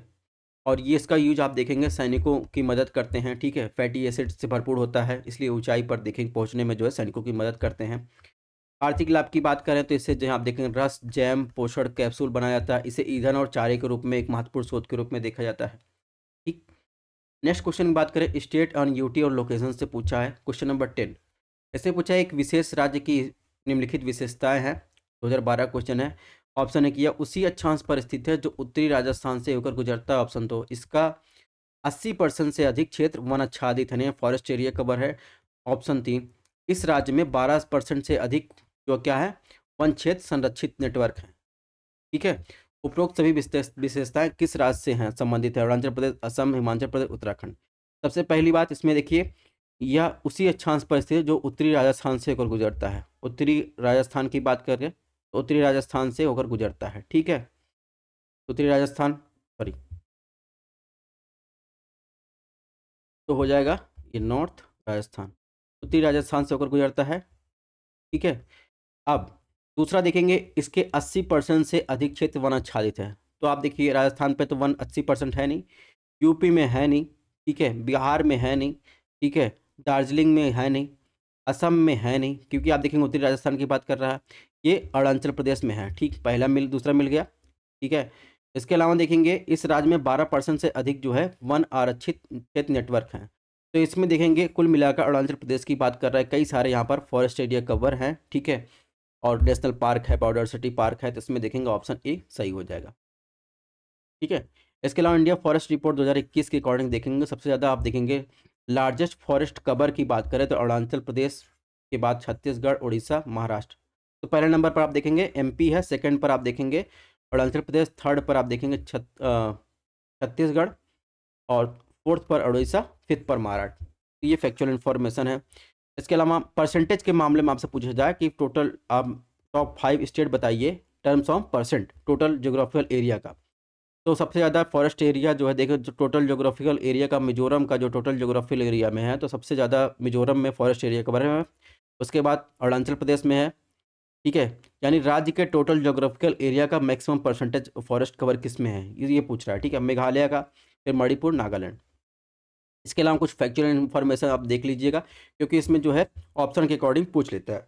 और ये इसका यूज आप देखेंगे सैनिकों की मदद करते हैं ठीक है फैटी एसिड से भरपूर होता है इसलिए ऊंचाई पर देखेंगे पहुंचने में जो है सैनिकों की मदद करते हैं आर्थिक लाभ की बात करें तो इससे जो आप देखेंगे रस जैम पोषण कैप्सूल बनाया जाता है इसे ईंधन और चारे के रूप में एक महत्वपूर्ण स्रोत के रूप में देखा जाता है ठीक नेक्स्ट क्वेश्चन की बात करें स्टेट ऑन यूटी और लोकेशन से पूछा है क्वेश्चन नंबर टेन ऐसे पूछा है एक विशेष राज्य की निम्नलिखित विशेषताएँ हैं दो क्वेश्चन है ऑप्शन कि यह उसी अक्षांश पर स्थित है जो उत्तरी राजस्थान से होकर गुजरता है ऑप्शन दो इसका 80 परसेंट से अधिक क्षेत्र वन आच्छादित है फॉरेस्ट एरिया कवर है ऑप्शन तीन इस राज्य में 12 परसेंट से अधिक जो क्या है वन क्षेत्र संरक्षित नेटवर्क है ठीक है उपरोक्त सभी विशेषताएं किस राज्य से हैं संबंधित है अरुणाचल प्रदेश असम हिमाचल प्रदेश उत्तराखंड सबसे पहली बात इसमें देखिए यह उसी अक्षांश पर स्थित जो उत्तरी राजस्थान से होकर गुजरता है उत्तरी राजस्थान की बात करें उत्तरी राजस्थान से होकर गुजरता है ठीक है उत्तरी राजस्थान सॉरी तो हो जाएगा ये नॉर्थ राजस्थान उत्तरी राजस्थान से होकर गुजरता है ठीक है अब दूसरा देखेंगे इसके 80 परसेंट से अधिक क्षेत्र वन आच्छादित है तो आप देखिए राजस्थान पे तो वन अस्सी परसेंट है नहीं यूपी में है नहीं ठीक है बिहार में है नहीं ठीक है दार्जिलिंग में है नहीं असम में है नहीं क्योंकि आप देखेंगे उत्तरी राजस्थान की बात कर रहा है ये अरुणाचल प्रदेश में है ठीक पहला मिल दूसरा मिल गया ठीक है इसके अलावा देखेंगे इस राज्य में बारह परसेंट से अधिक जो है वन आरक्षित क्षेत्र नेटवर्क हैं तो इसमें देखेंगे कुल मिलाकर अरुणाचल प्रदेश की बात कर रहा है कई सारे यहाँ पर फॉरेस्ट एरिया कवर हैं ठीक है और नेशनल पार्क है सिटी पार्क है तो इसमें देखेंगे ऑप्शन ए सही हो जाएगा ठीक है इसके अलावा इंडिया फॉरेस्ट रिपोर्ट 2021 के अकॉर्डिंग देखेंगे सबसे ज़्यादा आप देखेंगे लार्जेस्ट फॉरेस्ट कवर की बात करें तो अरुणाचल प्रदेश के बाद छत्तीसगढ़ उड़ीसा महाराष्ट्र तो पहले नंबर पर आप देखेंगे एमपी है सेकंड पर आप देखेंगे अरुणाचल प्रदेश थर्ड पर आप देखेंगे छत्तीसगढ़ और फोर्थ पर उड़ीसा फिफ्थ पर महाराष्ट्र तो ये फैक्चुअल इन्फॉर्मेशन है इसके अलावा परसेंटेज के मामले में आपसे पूछा जाए कि टोटल आप टॉप फाइव स्टेट बताइए terms of percent total geographical area का तो सबसे ज़्यादा फॉरेस्ट एरिया जो है देखो जो टोटल जोग्राफिकल एरिया का मिजोरम का जो टोटल जोग्राफिकल एरिया में है तो सबसे ज़्यादा मिजोरम में फॉरेस्ट एरिया के बारे में उसके बाद अरुणाचल प्रदेश में है ठीक है यानी राज्य के टोटल जोग्राफिकल एरिया का मैक्सिमम परसेंटेज फॉरेस्ट कवर किस में है ये पूछ रहा है ठीक है मेघालय का फिर मणिपुर नागालैंड इसके अलावा कुछ फैक्चुअल इन्फॉर्मेशन आप देख लीजिएगा क्योंकि इसमें जो है ऑप्शन के अकॉर्डिंग पूछ लेता है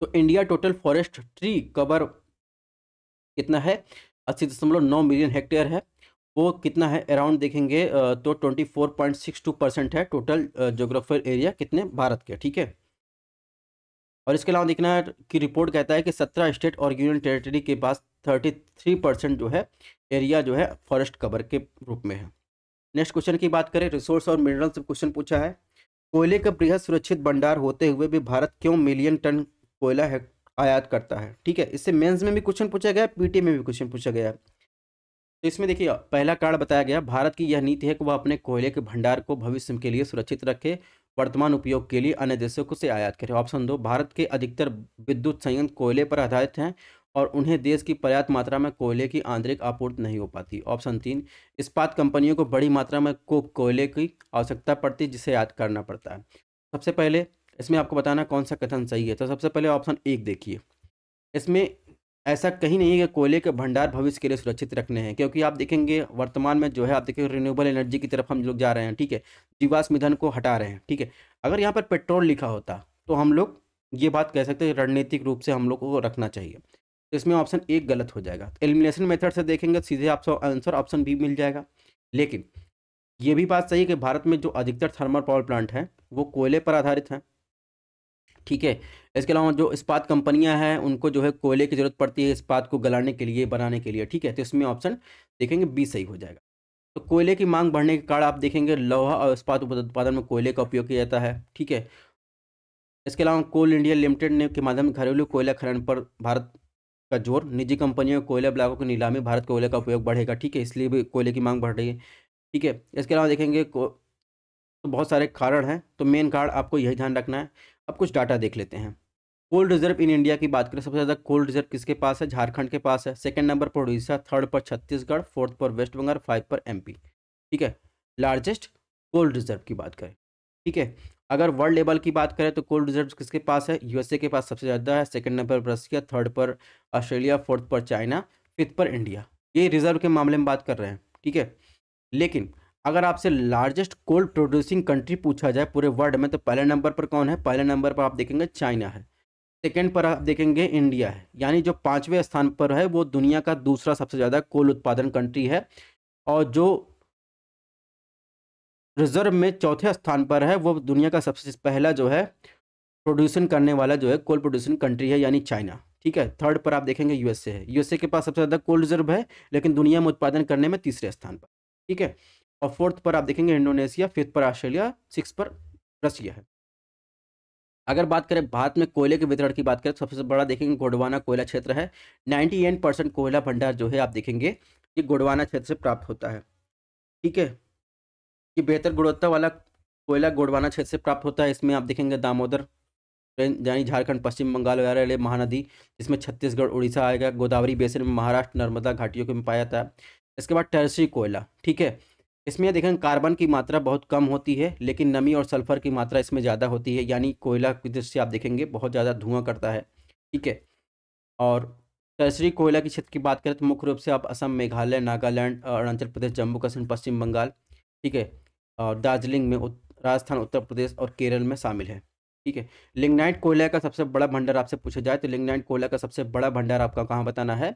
तो India total forest tree cover कितना है अस्सी दशमलव नौ मिलियन हेक्टेयर है वो कितना है अराउंड देखेंगे तो twenty four point six two percent है टोटल जोग्राफिकल एरिया कितने भारत के ठीक है और इसके अलावा देखना कि रिपोर्ट कहता है कि सत्रह स्टेट और यूनियन टेरिटरी के पास थर्टी थ्री परसेंट जो है एरिया जो है फॉरेस्ट कवर के रूप में है नेक्स्ट क्वेश्चन की बात करें रिसोर्स और मिनरल्स क्वेश्चन पूछा है कोयले का बृहद सुरक्षित भंडार होते हुए भी भारत क्यों मिलियन टन कोयला है आयात करता है ठीक है इससे मेंस में भी क्वेश्चन पूछा गया पी में भी क्वेश्चन पूछा गया तो इसमें देखिए पहला कारण बताया गया भारत की यह नीति है कि वह अपने कोयले के भंडार को भविष्य के लिए सुरक्षित रखे वर्तमान उपयोग के लिए अन्य देशों को से आयात करें ऑप्शन दो भारत के अधिकतर विद्युत संयंत्र कोयले पर आधारित हैं और उन्हें देश की पर्याप्त मात्रा में कोयले की आंतरिक आपूर्ति नहीं हो पाती ऑप्शन तीन इस्पात कंपनियों को बड़ी मात्रा में को कोयले की आवश्यकता पड़ती जिसे याद करना पड़ता है सबसे पहले इसमें आपको बताना कौन सा कथन सही है तो सबसे पहले ऑप्शन एक देखिए इसमें ऐसा कहीं नहीं है कि कोयले के भंडार भविष्य के लिए सुरक्षित रखने हैं क्योंकि आप देखेंगे वर्तमान में जो है आप देखेंगे रिन्यूएबल एनर्जी की तरफ हम लोग जा रहे हैं ठीक है जीवाश्म ईंधन को हटा रहे हैं ठीक है अगर यहाँ पर पेट्रोल लिखा होता तो हम लोग ये बात कह सकते हैं रणनीतिक रूप से हम लोग को रखना चाहिए तो इसमें ऑप्शन एक गलत हो जाएगा एलिमिनेशन मेथड से देखेंगे सीधे आपको आंसर ऑप्शन बी मिल जाएगा लेकिन ये भी बात सही है कि भारत में जो अधिकतर थर्मल पावर प्लांट हैं वो कोयले पर आधारित हैं ठीक है इसके अलावा जो इस्पात कंपनियां हैं उनको जो है कोयले की ज़रूरत पड़ती है इस्पात को गलाने के लिए बनाने के लिए ठीक है तो इसमें ऑप्शन देखेंगे बी सही हो जाएगा तो कोयले की मांग बढ़ने के कारण आप देखेंगे लोहा और इस्पात उत्पादन में कोयले का उपयोग किया जाता है ठीक है इसके अलावा कोल इंडिया लिमिटेड ने के माध्यम घरेलू कोयला खनन पर भारत का जोर निजी कंपनियों के कोयला ब्लॉकों की नीलामी भारत कोयले का उपयोग बढ़ेगा ठीक है इसलिए भी कोयले की मांग बढ़ रही है ठीक है इसके अलावा देखेंगे तो बहुत सारे कारण हैं तो मेन कारण आपको यही ध्यान रखना है अब कुछ डाटा देख लेते हैं कोल्ड रिजर्व इन इंडिया की बात करें सबसे ज़्यादा कोल्ड रिजर्व किसके पास है झारखंड के पास है सेकंड नंबर पर उड़ीसा थर्ड पर छत्तीसगढ़ फोर्थ पर वेस्ट बंगाल फाइव पर एमपी ठीक है लार्जेस्ट कोल्ड रिजर्व की बात करें ठीक है अगर वर्ल्ड लेवल की बात करें तो कोल्ड रिजर्व किसके पास है यूएसए के पास सबसे ज़्यादा है सेकेंड नंबर पर रसिया थर्ड पर ऑस्ट्रेलिया फोर्थ पर चाइना फिफ्थ पर इंडिया ये रिजर्व के मामले में बात कर रहे हैं ठीक है लेकिन अगर आपसे लार्जेस्ट कोल्ड प्रोड्यूसिंग कंट्री पूछा जाए पूरे वर्ल्ड में तो पहले नंबर पर कौन है पहले नंबर पर आप देखेंगे चाइना है सेकेंड पर आप देखेंगे इंडिया है यानी जो पाँचवें स्थान पर है वो दुनिया का दूसरा सबसे ज़्यादा कोल उत्पादन कंट्री है और जो रिजर्व में चौथे स्थान पर है वो दुनिया का सबसे पहला जो है प्रोड्यूसन करने वाला जो है कोल प्रोड्यूसन कंट्री है यानी चाइना ठीक है थर्ड पर आप देखेंगे यूएसए है यूएसए के पास सबसे ज़्यादा कोल रिजर्व है लेकिन दुनिया में उत्पादन करने में तीसरे स्थान पर ठीक है और फोर्थ पर आप देखेंगे इंडोनेशिया फिफ्थ पर ऑस्ट्रेलिया सिक्स पर रसिया है अगर बात करें भारत में कोयले के वितरण की बात करें तो सबसे बड़ा देखेंगे गोडवाना कोयला क्षेत्र है नाइन्टी एन परसेंट कोयला भंडार जो है आप देखेंगे ये गोडवाना क्षेत्र से प्राप्त होता है ठीक है ये बेहतर गुणवत्ता वाला कोयला गोडवाना क्षेत्र से प्राप्त होता है इसमें आप देखेंगे दामोदर यानी झारखंड पश्चिम बंगाल वगैरह महानदी जिसमें छत्तीसगढ़ उड़ीसा आएगा गोदावरी बेसिन में महाराष्ट्र नर्मदा घाटियों के में पाया जाता है इसके बाद टेरसी कोयला ठीक है इसमें देखें कार्बन की मात्रा बहुत कम होती है लेकिन नमी और सल्फर की मात्रा इसमें ज़्यादा होती है यानी कोयला की दृष्टि आप देखेंगे बहुत ज़्यादा धुआं करता है ठीक है और तसरी कोयला की क्षेत्र की बात करें तो मुख्य रूप से आप असम मेघालय नागालैंड अरुणाचल प्रदेश जम्मू कश्मीर पश्चिम बंगाल ठीक है और दार्जिलिंग में उत, राजस्थान उत्तर प्रदेश और केरल में शामिल है ठीक है लिंगनाइट कोयला का सबसे बड़ा भंडार आपसे पूछा जाए तो लिंगनाइट कोयला का सबसे बड़ा भंडार आपका कहाँ बताना है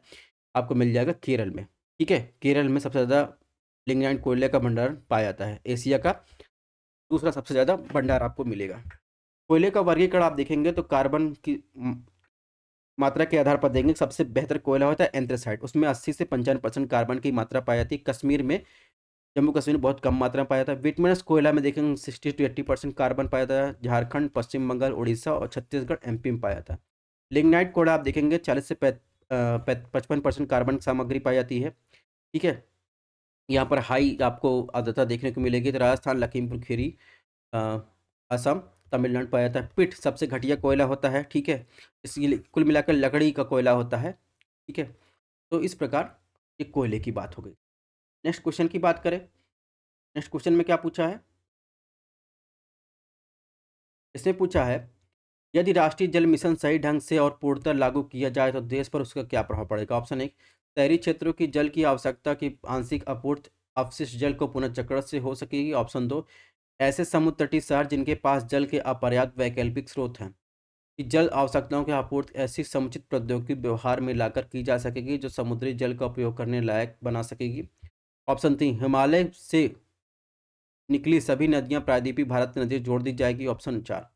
आपको मिल जाएगा केरल में ठीक है केरल में सबसे ज़्यादा लिंगनाइट कोयले का भंडार पाया जाता है एशिया का दूसरा सबसे ज़्यादा भंडार आपको मिलेगा कोयले का वर्गीकरण आप देखेंगे तो कार्बन की मात्रा के आधार पर देखेंगे सबसे बेहतर कोयला होता है एंथ्रेसाइट उसमें अस्सी से पंचानवे परसेंट कार्बन की मात्रा पाई जाती है कश्मीर में जम्मू कश्मीर में बहुत कम मात्रा में पाया जाता है विटमिनस कोयला में देखेंगे sixty to eighty percent carbon पाया जाता है झारखंड पश्चिम बंगाल उड़ीसा और छत्तीसगढ़ एम में पाया जाता है कोयला आप देखेंगे चालीस से पचपन परसेंट कार्बन सामग्री पाई जाती है ठीक है यहाँ पर हाई आपको आर्द्रता देखने को मिलेगी तो राजस्थान लखीमपुर खीरी असम तमिलनाडु पाया जाता है पिट सबसे घटिया कोयला होता है ठीक है इसलिए कुल मिलाकर लकड़ी का कोयला होता है ठीक है तो इस प्रकार ये कोयले की बात हो गई नेक्स्ट क्वेश्चन की बात करें नेक्स्ट क्वेश्चन में क्या पूछा है इसने पूछा है यदि राष्ट्रीय जल मिशन सही ढंग से और पूर्णतः लागू किया जाए तो देश पर उसका क्या प्रभाव पड़ेगा ऑप्शन एक शहरी क्षेत्रों की जल की आवश्यकता की आंशिक आपूर्ति अवशिष्ट जल को पुनः से हो सकेगी ऑप्शन दो ऐसे समुद्र तटीय शहर जिनके पास जल के अपर्याप्त वैकल्पिक स्रोत हैं कि जल आवश्यकताओं की आपूर्ति ऐसी समुचित प्रौद्योगिकी व्यवहार में लाकर की जा सकेगी जो समुद्री जल का उपयोग करने लायक बना सकेगी ऑप्शन तीन हिमालय से निकली सभी नदियां प्रायद्वीपीय भारत की नदी जोड़ दी जाएगी ऑप्शन चार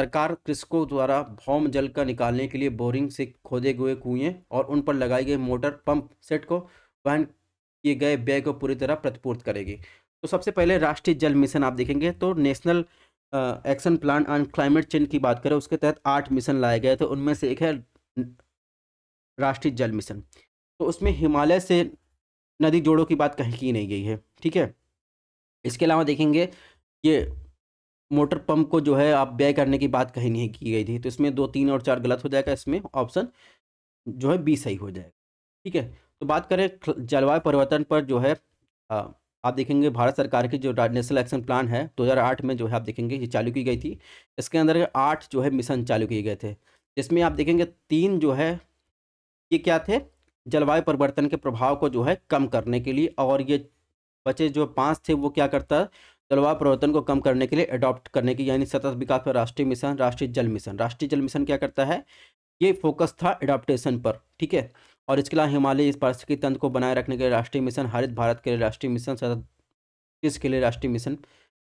सरकार कृषकों द्वारा भौम जल का निकालने के लिए बोरिंग से खोदे हुए कुएं और उन पर लगाई गई मोटर पंप सेट को वहन किए गए व्यय को पूरी तरह प्रतिपूर्त करेगी तो सबसे पहले राष्ट्रीय जल मिशन आप देखेंगे तो national action plan on climate change की बात करें उसके तहत आठ मिशन लाए गए थे उनमें से एक है राष्ट्रीय जल मिशन तो उसमें हिमालय से नदी जोड़ों की बात कहीं की नहीं गई है ठीक है इसके अलावा देखेंगे ये मोटर पंप को जो है आप व्यय करने की बात कहीं नहीं की गई थी तो इसमें दो तीन और चार गलत हो जाएगा इसमें ऑप्शन जो है बी सही हो जाएगा ठीक है तो बात करें जलवायु परिवर्तन पर जो है आ, आप देखेंगे भारत सरकार की जो नेशनल एक्शन प्लान है 2008 में जो है आप देखेंगे ये चालू की गई थी इसके अंदर आठ जो है मिशन चालू किए गए थे जिसमें आप देखेंगे तीन जो है ये क्या थे जलवायु परिवर्तन के प्रभाव को जो है कम करने के लिए और ये बचे जो पाँच थे वो क्या करता जलवायु परिवर्तन को कम करने के लिए अडॉप्ट करने की यानी सतत विकास पर राष्ट्रीय मिशन राष्ट्रीय जल मिशन राष्ट्रीय जल मिशन क्या करता है ये फोकस था एडॉप्टेशन पर ठीक है और इसके अलावा हिमालय इस पारिस्थितिकी तंत्र को बनाए रखने के लिए राष्ट्रीय मिशन हरित भारत के लिए राष्ट्रीय मिशन सतत के लिए राष्ट्रीय मिशन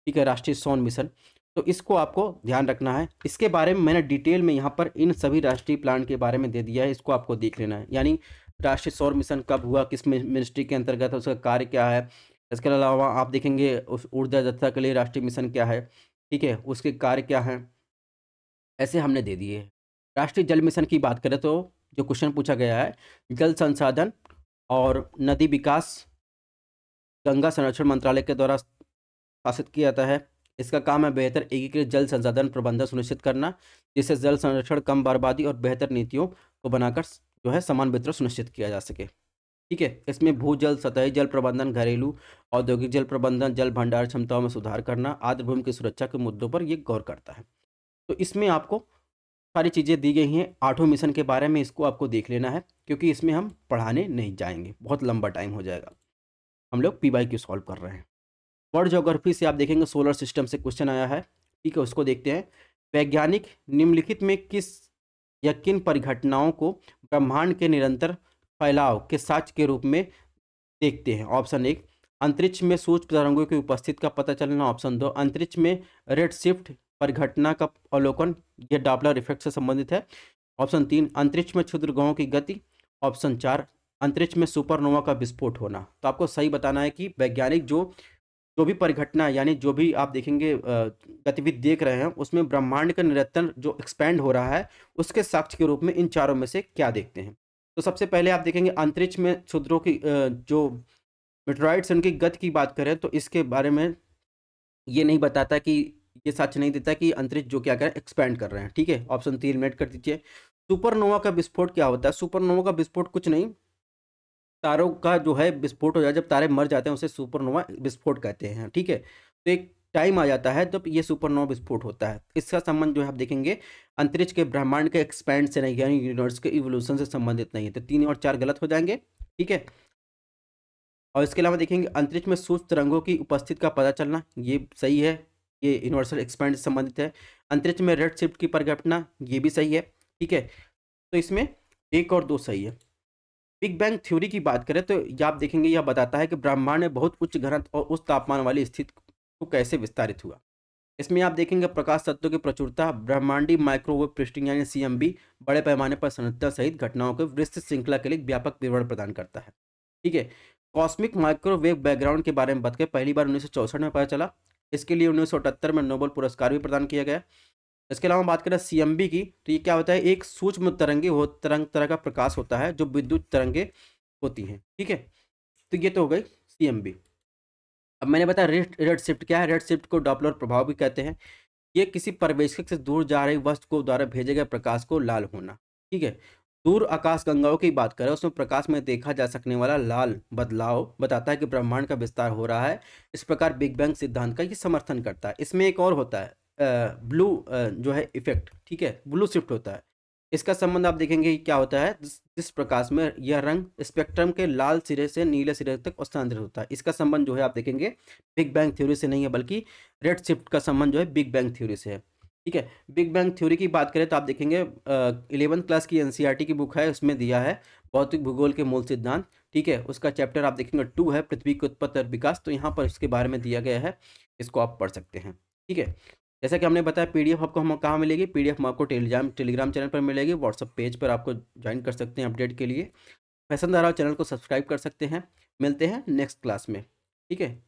ठीक है राष्ट्रीय सोन मिशन तो इसको आपको ध्यान रखना है इसके बारे में मैंने डिटेल में यहाँ पर इन सभी राष्ट्रीय प्लान के बारे में दे दिया है इसको आपको देख लेना है यानी राष्ट्रीय सौर मिशन कब हुआ किस मिनिस्ट्री के अंतर्गत उसका कार्य क्या है इसके अलावा आप देखेंगे उस ऊर्जा दत्ता के लिए राष्ट्रीय मिशन क्या है ठीक है उसके कार्य क्या हैं ऐसे हमने दे दिए राष्ट्रीय जल मिशन की बात करें तो जो क्वेश्चन पूछा गया है जल संसाधन और नदी विकास गंगा संरक्षण मंत्रालय के द्वारा शासित किया जाता है इसका काम है बेहतर एकीकृत जल संसाधन प्रबंधन सुनिश्चित करना जिससे जल संरक्षण कम बर्बादी और बेहतर नीतियों को बनाकर जो है समान वितरण सुनिश्चित किया जा सके ठीक है इसमें भूजल सतही जल प्रबंधन घरेलू औद्योगिक जल प्रबंधन जल भंडार क्षमताओं में सुधार करना आर्द्रभूमि की सुरक्षा के मुद्दों पर यह गौर करता है तो इसमें आपको सारी चीज़ें दी गई हैं आठों मिशन के बारे में इसको आपको देख लेना है क्योंकि इसमें हम पढ़ाने नहीं जाएंगे बहुत लंबा टाइम हो जाएगा हम लोग पी वाई क्यू सॉल्व कर रहे हैं वर्ल्ड जोग्राफी से आप देखेंगे सोलर सिस्टम से क्वेश्चन आया है ठीक है उसको देखते हैं वैज्ञानिक निम्नलिखित में किस या किन परिघटनाओं को ब्रह्मांड के निरंतर फैलाव के साक्ष्य के रूप में देखते हैं ऑप्शन एक अंतरिक्ष में सूच तरंगों की उपस्थित का पता चलना ऑप्शन दो अंतरिक्ष में रेड शिफ्ट पर घटना का अवलोकन यह डॉपलर इफेक्ट से संबंधित है ऑप्शन तीन अंतरिक्ष में क्षुद्र ग्रहों की गति ऑप्शन चार अंतरिक्ष में सुपरनोवा का विस्फोट होना तो आपको सही बताना है कि वैज्ञानिक जो जो भी परिघटना यानी जो भी आप देखेंगे गतिविधि देख रहे हैं उसमें ब्रह्मांड का निरंतर जो एक्सपैंड हो रहा है उसके साक्ष्य के रूप में इन चारों में से क्या देखते हैं तो सबसे पहले आप देखेंगे अंतरिक्ष में क्षुद्रों की जो मेट्रॉइड्स उनकी गति की बात करें तो इसके बारे में ये नहीं बताता कि ये सच नहीं देता कि अंतरिक्ष जो क्या करें एक्सपैंड कर रहे हैं ठीक है ऑप्शन तीन मिनट कर दीजिए सुपरनोवा का विस्फोट क्या होता है सुपरनोवा का विस्फोट कुछ नहीं तारों का जो है विस्फोट हो जाए जब तारे मर जाते हैं उसे सुपरनोवा विस्फोट कहते हैं ठीक है तो एक टाइम आ जाता है जब ये सुपरनोवा विस्फोट होता है इसका संबंध जो है आप देखेंगे अंतरिक्ष के ब्रह्मांड के एक्सपैंड से नहीं यानी यूनिवर्स के इवोल्यूशन से संबंधित नहीं है तो तीन और चार गलत हो जाएंगे ठीक है और इसके अलावा देखेंगे अंतरिक्ष में सूर्य तरंगों की उपस्थित का पता चलना ये सही है ये यूनिवर्सल एक्सपैंड से संबंधित है अंतरिक्ष में रेड शिफ्ट की परिघटना ये भी सही है ठीक है तो इसमें एक और दो सही है बिग बैंग थ्योरी की बात करें तो आप देखेंगे यह बताता है कि ब्रह्मांड में बहुत उच्च घनत्व और उच्च तापमान वाली स्थिति कैसे विस्तारित हुआ इसमें आप देखेंगे प्रकाश तत्वों की प्रचुरता ब्रह्मांडी माइक्रोवेव प्रिस्टिंग यानी सीएमबी बड़े पैमाने पर संरचना सहित घटनाओं के विस्तृत श्रृंखला के लिए व्यापक विवरण प्रदान करता है ठीक है कॉस्मिक माइक्रोवेव बैकग्राउंड के बारे में बात करें पहली बार उन्नीस में पता चला इसके लिए उन्नीस में नोबल पुरस्कार भी प्रदान किया गया इसके अलावा बात करें सी की तो ये क्या होता है एक सूक्ष्म तरंगे हो तरंग तरह का प्रकाश होता है जो विद्युत तरंगे होती हैं ठीक है तो ये तो हो गई सी अब मैंने बताया रेड रेड शिफ्ट क्या है रेड शिफ्ट को डॉपलर प्रभाव भी कहते हैं ये किसी पर्यवेक्षक से दूर जा रही वस्तु को द्वारा भेजे गए प्रकाश को लाल होना ठीक है दूर आकाश गंगाओं की बात करें उसमें प्रकाश में देखा जा सकने वाला लाल बदलाव बताता है कि ब्रह्मांड का विस्तार हो रहा है इस प्रकार बिग बैंग सिद्धांत का ये समर्थन करता है इसमें एक और होता है ब्लू जो है इफेक्ट ठीक है ब्लू शिफ्ट होता है इसका संबंध आप देखेंगे क्या होता है जिस प्रकाश में यह रंग स्पेक्ट्रम के लाल सिरे से नीले सिरे तक स्थानांतरित होता है इसका संबंध जो है आप देखेंगे बिग बैंग थ्योरी से नहीं है बल्कि रेड शिफ्ट का संबंध जो है बिग बैंग थ्योरी से है ठीक है बिग बैंग थ्योरी की बात करें तो आप देखेंगे इलेवंथ क्लास की एन की बुक है उसमें दिया है भौतिक भूगोल के मूल सिद्धांत ठीक है उसका चैप्टर आप देखेंगे टू है पृथ्वी की उत्पत्ति और विकास तो यहाँ पर इसके बारे में दिया गया है इसको आप पढ़ सकते हैं ठीक है जैसा कि हमने बताया पीडीएफ आपको हम कहाँ मिलेगी पीडीएफ आपको टेलीग्राम टेलीग्राम चैनल पर मिलेगी व्हाट्सअप पेज पर आपको ज्वाइन कर सकते हैं अपडेट के लिए पसंद आ रहा चैनल को सब्सक्राइब कर सकते हैं मिलते हैं नेक्स्ट क्लास में ठीक है